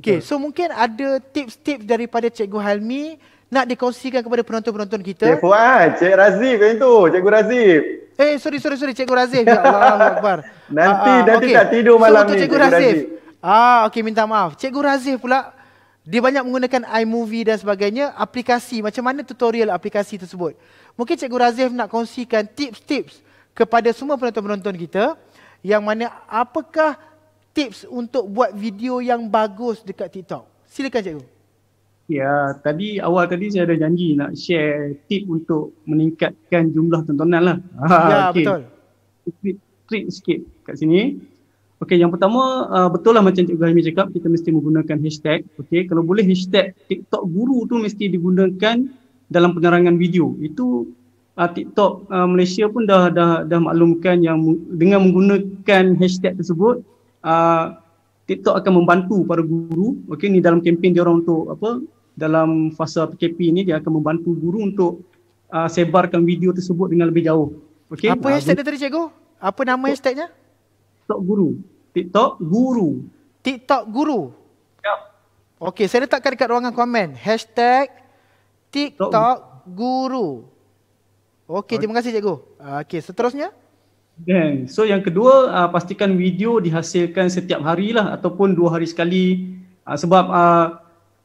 Okay, so mungkin ada tips-tips daripada Cikgu Halmi nak dikongsikan kepada penonton-penonton kita. Cik Fuad, Cik Razif yang tu, Cikgu Razif. Eh, sorry, sorry, sorry, Cikgu Razif. Ya Allah, Akbar. Nanti, uh, nanti okay. tak tidur malam so, ni, Cikgu, Razif. Ah, okey, minta maaf. Cikgu Razif pula, dia banyak menggunakan iMovie dan sebagainya, aplikasi, macam mana tutorial aplikasi tersebut. Mungkin Cikgu Razif nak kongsikan tips-tips kepada semua penonton-penonton kita, yang mana apakah tips untuk buat video yang bagus dekat TikTok. Silakan Cikgu. Ya, tadi awal tadi saya ada janji nak share tip untuk meningkatkan jumlah tontonan lah. Ha, ya, ah, okay. betul. Trik, trik sikit kat sini. Okay yang pertama uh, betul lah macam Cikgu Haimi cakap, kita mesti menggunakan hashtag. Okay kalau boleh hashtag TikTok guru tu mesti digunakan dalam penerangan video. Itu uh, TikTok uh, Malaysia pun dah, dah dah maklumkan yang dengan menggunakan hashtag tersebut, uh, TikTok akan membantu para guru. Okay ni dalam kempen dia orang untuk apa dalam fasa PKP ni dia akan membantu guru untuk uh, sebarkan video tersebut dengan lebih jauh. Okay? Apa ah, hashtag dia tadi cikgu? Apa nama hashtagnya? TikTok Guru. TikTok Guru. TikTok Guru? Ya. Okey, saya letakkan dekat ruangan komen. Hashtag TikTok, TikTok. Guru. Okey, terima kasih cikgu. Ah, okey, seterusnya. Then, so yang kedua, uh, pastikan video dihasilkan setiap hari lah ataupun dua hari sekali. Uh, sebab uh,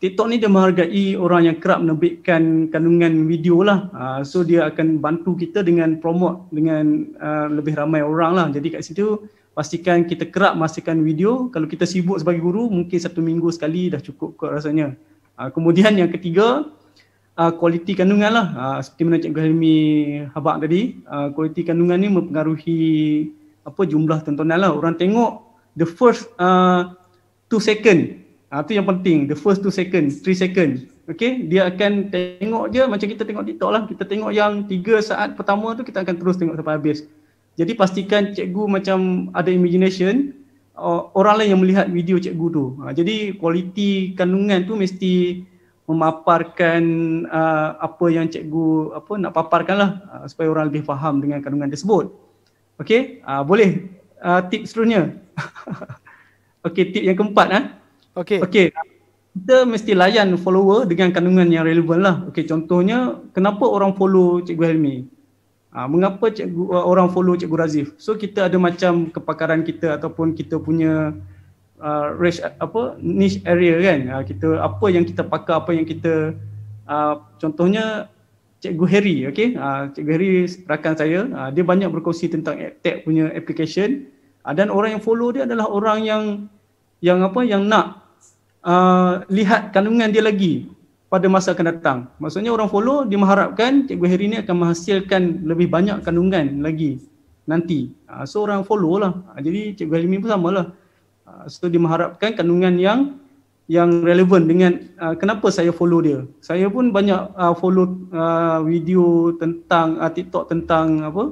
TikTok ni dia menghargai orang yang kerap menerbitkan kandungan video lah. Uh, so dia akan bantu kita dengan promote dengan uh, lebih ramai orang lah. Jadi kat situ pastikan kita kerap masukkan video. Kalau kita sibuk sebagai guru mungkin satu minggu sekali dah cukup kot rasanya. Uh, kemudian yang ketiga, uh, kualiti kandungan lah. Uh, seperti mana Cikgu Helmi habak tadi, uh, kualiti kandungan ni mempengaruhi apa jumlah tontonan lah. Orang tengok the first uh, two second Ah tu yang penting, the first two second, three second. Okay, dia akan tengok je macam kita tengok TikTok lah. Kita tengok yang tiga saat pertama tu kita akan terus tengok sampai habis. Jadi pastikan cikgu macam ada imagination, orang lain yang melihat video cikgu tu. Ah, jadi kualiti kandungan tu mesti memaparkan uh, apa yang cikgu apa nak paparkan lah uh, supaya orang lebih faham dengan kandungan tersebut. Okay, uh, boleh uh, tip seterusnya. okay, tip yang keempat. Huh? Okay. Okay. Kita mesti layan follower dengan kandungan yang relevan lah. Okay, contohnya, kenapa orang follow Cikgu Helmi? Ha, mengapa cikgu, ah, orang follow Cikgu Razif? So kita ada macam kepakaran kita ataupun kita punya uh, ah, reach, apa niche area kan? Ha, kita apa yang kita pakai, apa yang kita uh, contohnya Cikgu Harry, okay? Ha, cikgu Harry rakan saya, ha, dia banyak berkongsi tentang tech punya application ha, dan orang yang follow dia adalah orang yang yang apa yang nak Ah, lihat kandungan dia lagi pada masa akan datang. Maksudnya orang follow dia mengharapkan Cikgu Heri ni akan menghasilkan lebih banyak kandungan lagi nanti. Uh, so orang follow lah. Uh, jadi Cikgu Halimi pun lah. Uh, so dia mengharapkan kandungan yang yang relevan dengan uh, kenapa saya follow dia. Saya pun banyak uh, follow uh, video tentang uh, TikTok tentang apa?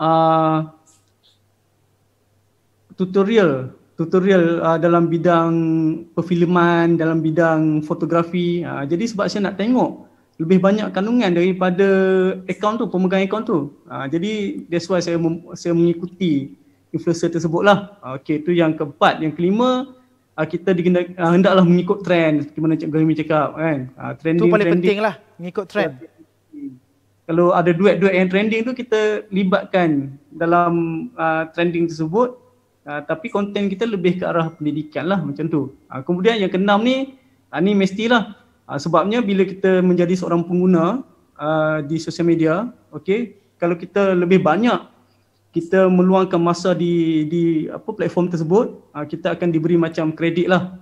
Uh, tutorial tutorial uh, dalam bidang perfilman, dalam bidang fotografi. Uh, jadi sebab saya nak tengok lebih banyak kandungan daripada akaun tu, pemegang akaun tu. Uh, jadi that's why saya mem- saya mengikuti influencer tersebutlah. Uh, okay, tu yang keempat. Yang kelima, uh, kita digendak, uh, hendaklah mengikut trend seperti mana Cik Gahimi cakap kan. Uh, trending, itu paling trending. penting lah, mengikut trend. Uh, kalau ada duet-duet yang trending tu kita libatkan dalam uh, trending tersebut Ah, tapi konten kita lebih ke arah pendidikan lah macam tu. Ha, kemudian yang keenam ni, ha, ni mestilah ha, sebabnya bila kita menjadi seorang pengguna ha, di sosial media, okay, kalau kita lebih banyak kita meluangkan masa di di apa platform tersebut, ha, kita akan diberi macam kredit lah.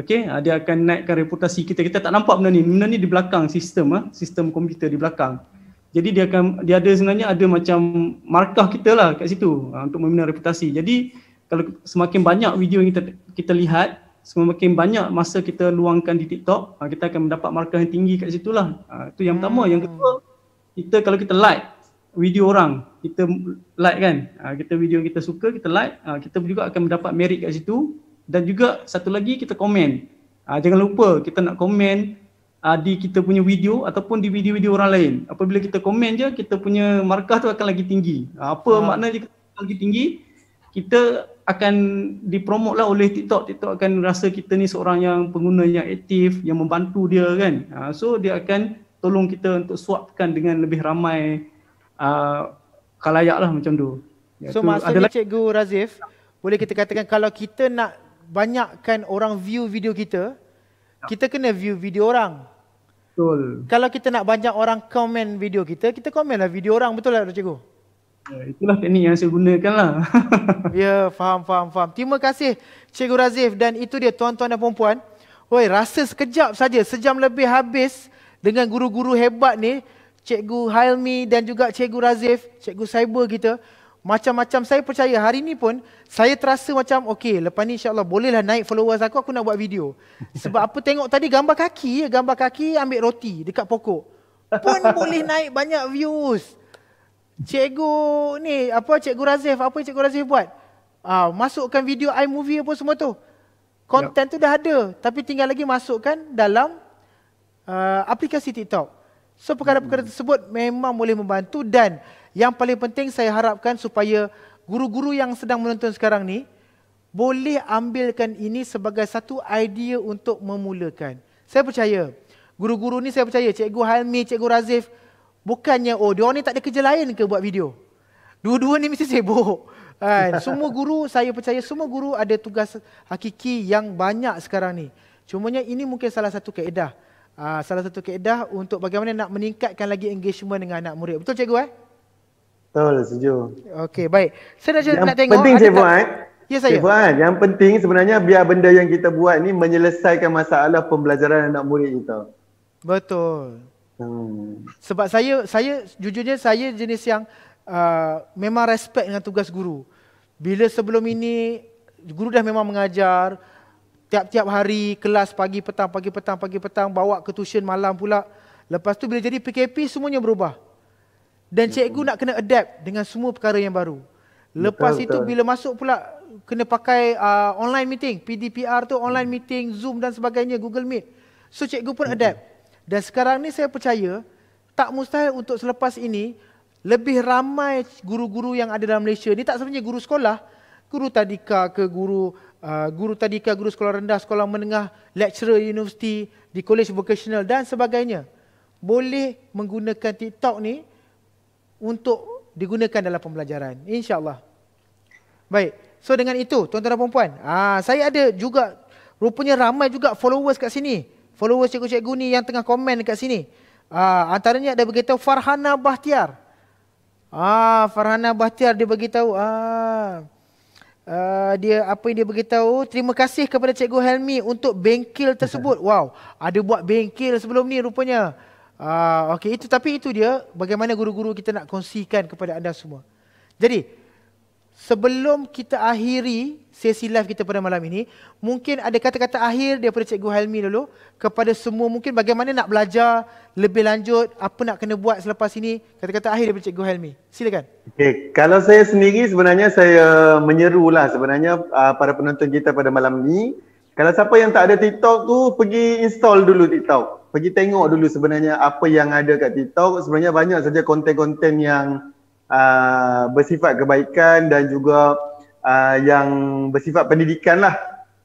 Okay, ha, dia akan naikkan reputasi kita. Kita tak nampak benda ni. Benda ni di belakang sistem, ha, sistem komputer di belakang. Jadi dia akan dia ada sebenarnya ada macam markah kita lah kat situ untuk membina reputasi. Jadi kalau semakin banyak video yang kita kita lihat semakin banyak masa kita luangkan di TikTok uh, kita akan mendapat markah yang tinggi kat situlah uh, itu yang pertama yang kedua hmm. kita kalau kita like video orang kita like kan uh, kita video yang kita suka kita like uh, kita juga akan mendapat merit kat situ dan juga satu lagi kita komen uh, jangan lupa kita nak komen uh, di kita punya video ataupun di video-video orang lain apabila kita komen je kita punya markah tu akan lagi tinggi uh, apa hmm. makna lagi tinggi kita akan dipromote lah oleh TikTok. TikTok akan rasa kita ni seorang yang pengguna yang aktif, yang membantu dia kan. Uh, so dia akan tolong kita untuk swapkan dengan lebih ramai uh, ah, kalayak lah macam tu. Iaitu so maksudnya adalah... Cikgu Razif, boleh kita katakan kalau kita nak banyakkan orang view video kita, ya. kita kena view video orang. Betul. Kalau kita nak banyak orang komen video kita, kita komenlah video orang. Betul lah Cikgu? Ya, itulah teknik yang saya gunakan lah. ya, faham, faham, faham. Terima kasih Cikgu Razif dan itu dia tuan-tuan dan perempuan. Oi, rasa sekejap saja, sejam lebih habis dengan guru-guru hebat ni. Cikgu Hailmi dan juga Cikgu Razif, Cikgu Cyber kita. Macam-macam saya percaya hari ni pun saya terasa macam okey lepas ni insyaallah bolehlah naik followers aku aku nak buat video. Sebab apa tengok tadi gambar kaki ya gambar kaki ambil roti dekat pokok. Pun boleh naik banyak views. Cikgu ni apa cikgu Razif apa yang cikgu Razif buat? Ah masukkan video iMovie apa semua tu. Konten yep. tu dah ada tapi tinggal lagi masukkan dalam uh, aplikasi TikTok. So perkara-perkara hmm. tersebut memang boleh membantu dan yang paling penting saya harapkan supaya guru-guru yang sedang menonton sekarang ni boleh ambilkan ini sebagai satu idea untuk memulakan. Saya percaya guru-guru ni saya percaya cikgu Halmi, cikgu Razif Bukannya oh dia ni tak ada kerja lain ke buat video. Dua-dua ni mesti sibuk. Kan? semua guru saya percaya semua guru ada tugas hakiki yang banyak sekarang ni. Cumanya ini mungkin salah satu keedah. Uh, ah, salah satu keedah untuk bagaimana nak meningkatkan lagi engagement dengan anak murid. Betul cikgu eh? Betul, setuju. Okey, baik. Saya nak, yang nak tengok. Penting cikgu buat. Eh? Ya saya. Cikgu buat. Eh? Yang penting sebenarnya biar benda yang kita buat ni menyelesaikan masalah pembelajaran anak murid kita. Betul. Hmm. Sebab saya saya jujurnya saya jenis yang uh, memang respect dengan tugas guru. Bila sebelum ini guru dah memang mengajar tiap-tiap hari kelas pagi petang pagi petang pagi petang bawa ke tuition malam pula. Lepas tu bila jadi PKP semuanya berubah. Dan betul. Ya cikgu nak kena adapt dengan semua perkara yang baru. Lepas betul, itu betul. bila masuk pula kena pakai uh, online meeting, PDPR tu online meeting, Zoom dan sebagainya, Google Meet. So cikgu pun betul. adapt. Dan sekarang ni saya percaya tak mustahil untuk selepas ini lebih ramai guru-guru yang ada dalam Malaysia ni tak sebenarnya guru sekolah, guru tadika ke guru uh, guru tadika, guru sekolah rendah, sekolah menengah, lecturer universiti, di kolej vocational dan sebagainya. Boleh menggunakan TikTok ni untuk digunakan dalam pembelajaran. InsyaAllah. Baik. So dengan itu, tuan-tuan dan puan-puan. Ah, saya ada juga, rupanya ramai juga followers kat sini follower cikgu-cikgu ni yang tengah komen dekat sini. Ah, antaranya ada beritahu Farhana Bahtiar. Ah, Farhana Bahtiar dia beritahu ah, Uh, dia apa yang dia beritahu terima kasih kepada cikgu Helmi untuk bengkel tersebut wow ada buat bengkel sebelum ni rupanya ah uh, itu tapi itu dia bagaimana guru-guru kita nak kongsikan kepada anda semua jadi sebelum kita akhiri sesi live kita pada malam ini. Mungkin ada kata-kata akhir daripada Cikgu Helmi dulu kepada semua mungkin bagaimana nak belajar lebih lanjut, apa nak kena buat selepas ini. Kata-kata akhir daripada Cikgu Helmi. Silakan. Okay. Kalau saya sendiri sebenarnya saya menyeru lah sebenarnya uh, para penonton kita pada malam ini. Kalau siapa yang tak ada TikTok tu pergi install dulu TikTok. Pergi tengok dulu sebenarnya apa yang ada kat TikTok. Sebenarnya banyak saja konten-konten yang uh, bersifat kebaikan dan juga uh, yang bersifat pendidikan lah.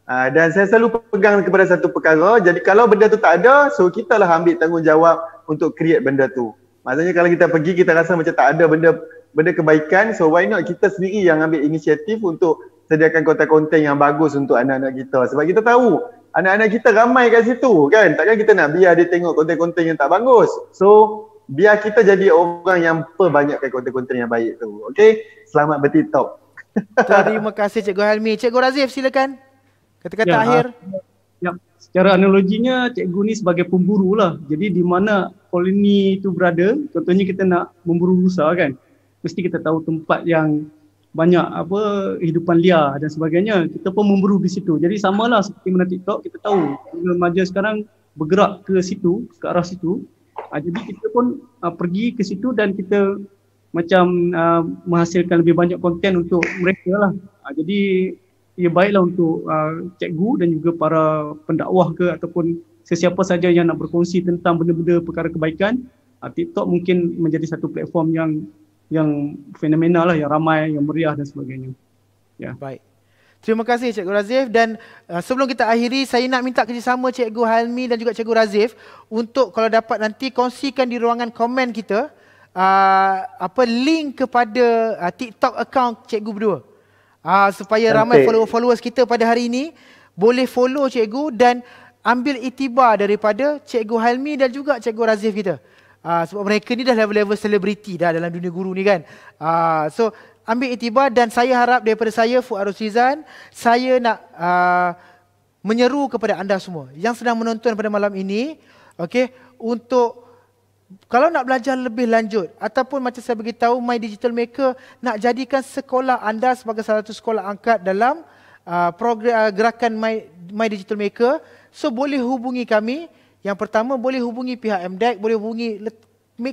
Uh, dan saya selalu pegang kepada satu perkara. Jadi kalau benda tu tak ada, so kita lah ambil tanggungjawab untuk create benda tu. Maksudnya kalau kita pergi, kita rasa macam tak ada benda benda kebaikan, so why not kita sendiri yang ambil inisiatif untuk sediakan konten-konten yang bagus untuk anak-anak kita. Sebab kita tahu anak-anak kita ramai kat situ kan. Takkan kita nak biar dia tengok konten-konten yang tak bagus. So biar kita jadi orang yang perbanyakkan konten-konten yang baik tu. Okay. Selamat bertitok. Terima kasih Cikgu Helmi. Cikgu Razif silakan. Kata-kata ya, akhir. Ah, ya. Secara analoginya cikgu ni sebagai pemburu lah. Jadi di mana koloni itu berada, contohnya kita nak memburu rusa kan. Mesti kita tahu tempat yang banyak apa hidupan liar dan sebagainya. Kita pun memburu di situ. Jadi samalah seperti mana TikTok kita tahu. Remaja sekarang bergerak ke situ, ke arah situ. Ah, jadi kita pun ah, pergi ke situ dan kita macam uh, menghasilkan lebih banyak konten untuk mereka lah. Uh, jadi ia ya, baiklah untuk uh, cikgu dan juga para pendakwah ke ataupun sesiapa saja yang nak berkongsi tentang benda-benda perkara kebaikan uh, TikTok mungkin menjadi satu platform yang yang fenomenal lah yang ramai yang meriah dan sebagainya. Ya. Yeah. Baik. Terima kasih Cikgu Razif dan uh, sebelum kita akhiri saya nak minta kerjasama Cikgu Halmi dan juga Cikgu Razif untuk kalau dapat nanti kongsikan di ruangan komen kita uh, apa link kepada uh, TikTok account cikgu berdua. Uh, supaya Nanti. ramai follow followers kita pada hari ini boleh follow cikgu dan ambil itibar daripada cikgu Halmi dan juga cikgu Razif kita. Uh, sebab mereka ni dah level-level selebriti dah dalam dunia guru ni kan. Uh, so ambil itibar dan saya harap daripada saya Fuad Rosizan saya nak uh, menyeru kepada anda semua yang sedang menonton pada malam ini okey untuk kalau nak belajar lebih lanjut ataupun macam saya beritahu My Digital Maker nak jadikan sekolah anda sebagai salah satu sekolah angkat dalam uh, program uh, gerakan My, My Digital Maker so boleh hubungi kami yang pertama boleh hubungi pihak MDEC boleh hubungi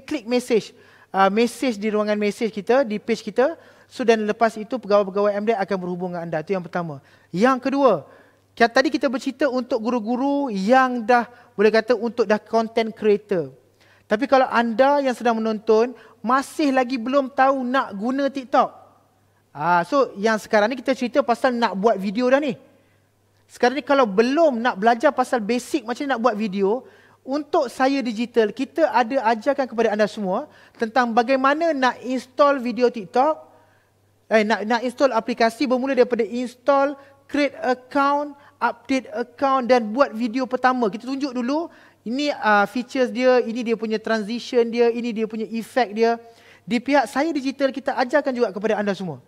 klik message uh, message di ruangan message kita di page kita so dan lepas itu pegawai-pegawai MDEC akan berhubung dengan anda itu yang pertama yang kedua tadi kita bercerita untuk guru-guru yang dah boleh kata untuk dah content creator tapi kalau anda yang sedang menonton masih lagi belum tahu nak guna TikTok. Ah, so yang sekarang ni kita cerita pasal nak buat video dah ni. Sekarang ni kalau belum nak belajar pasal basic macam nak buat video, untuk saya digital, kita ada ajarkan kepada anda semua tentang bagaimana nak install video TikTok, eh, nak, nak install aplikasi bermula daripada install, create account, update account dan buat video pertama. Kita tunjuk dulu ini uh, features dia, ini dia punya transition dia, ini dia punya effect dia. Di pihak saya digital kita ajarkan juga kepada anda semua.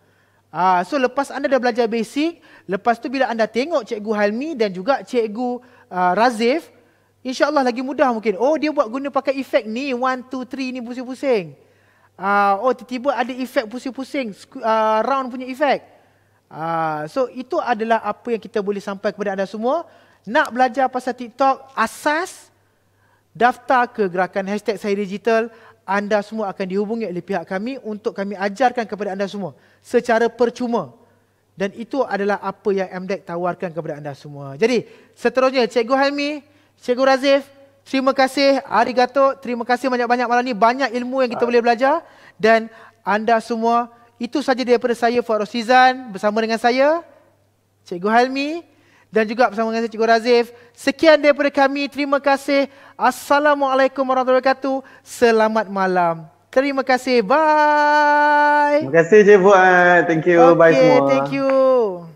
Uh, so lepas anda dah belajar basic, lepas tu bila anda tengok Cikgu Halmi dan juga Cikgu uh, Razif, insyaAllah lagi mudah mungkin. Oh dia buat guna pakai effect ni, one two three ni pusing-pusing. Uh, oh tiba-tiba ada effect pusing-pusing, uh, round punya effect. Uh, so itu adalah apa yang kita boleh sampai kepada anda semua. Nak belajar pasal TikTok, asas daftar ke gerakan hashtag saya digital, anda semua akan dihubungi oleh pihak kami untuk kami ajarkan kepada anda semua secara percuma. Dan itu adalah apa yang MDEC tawarkan kepada anda semua. Jadi seterusnya, Cikgu Halmi, Cikgu Razif, terima kasih. arigato, terima kasih banyak-banyak malam ini. Banyak ilmu yang kita boleh belajar. Dan anda semua, itu saja daripada saya, Fuad Rosizan, bersama dengan saya, Cikgu Halmi dan juga bersama dengan Cikgu Razif. Sekian daripada kami. Terima kasih. Assalamualaikum warahmatullahi wabarakatuh. Selamat malam. Terima kasih. Bye. Terima kasih Cik Fuad. Thank you. Okay, Bye semua. Thank you.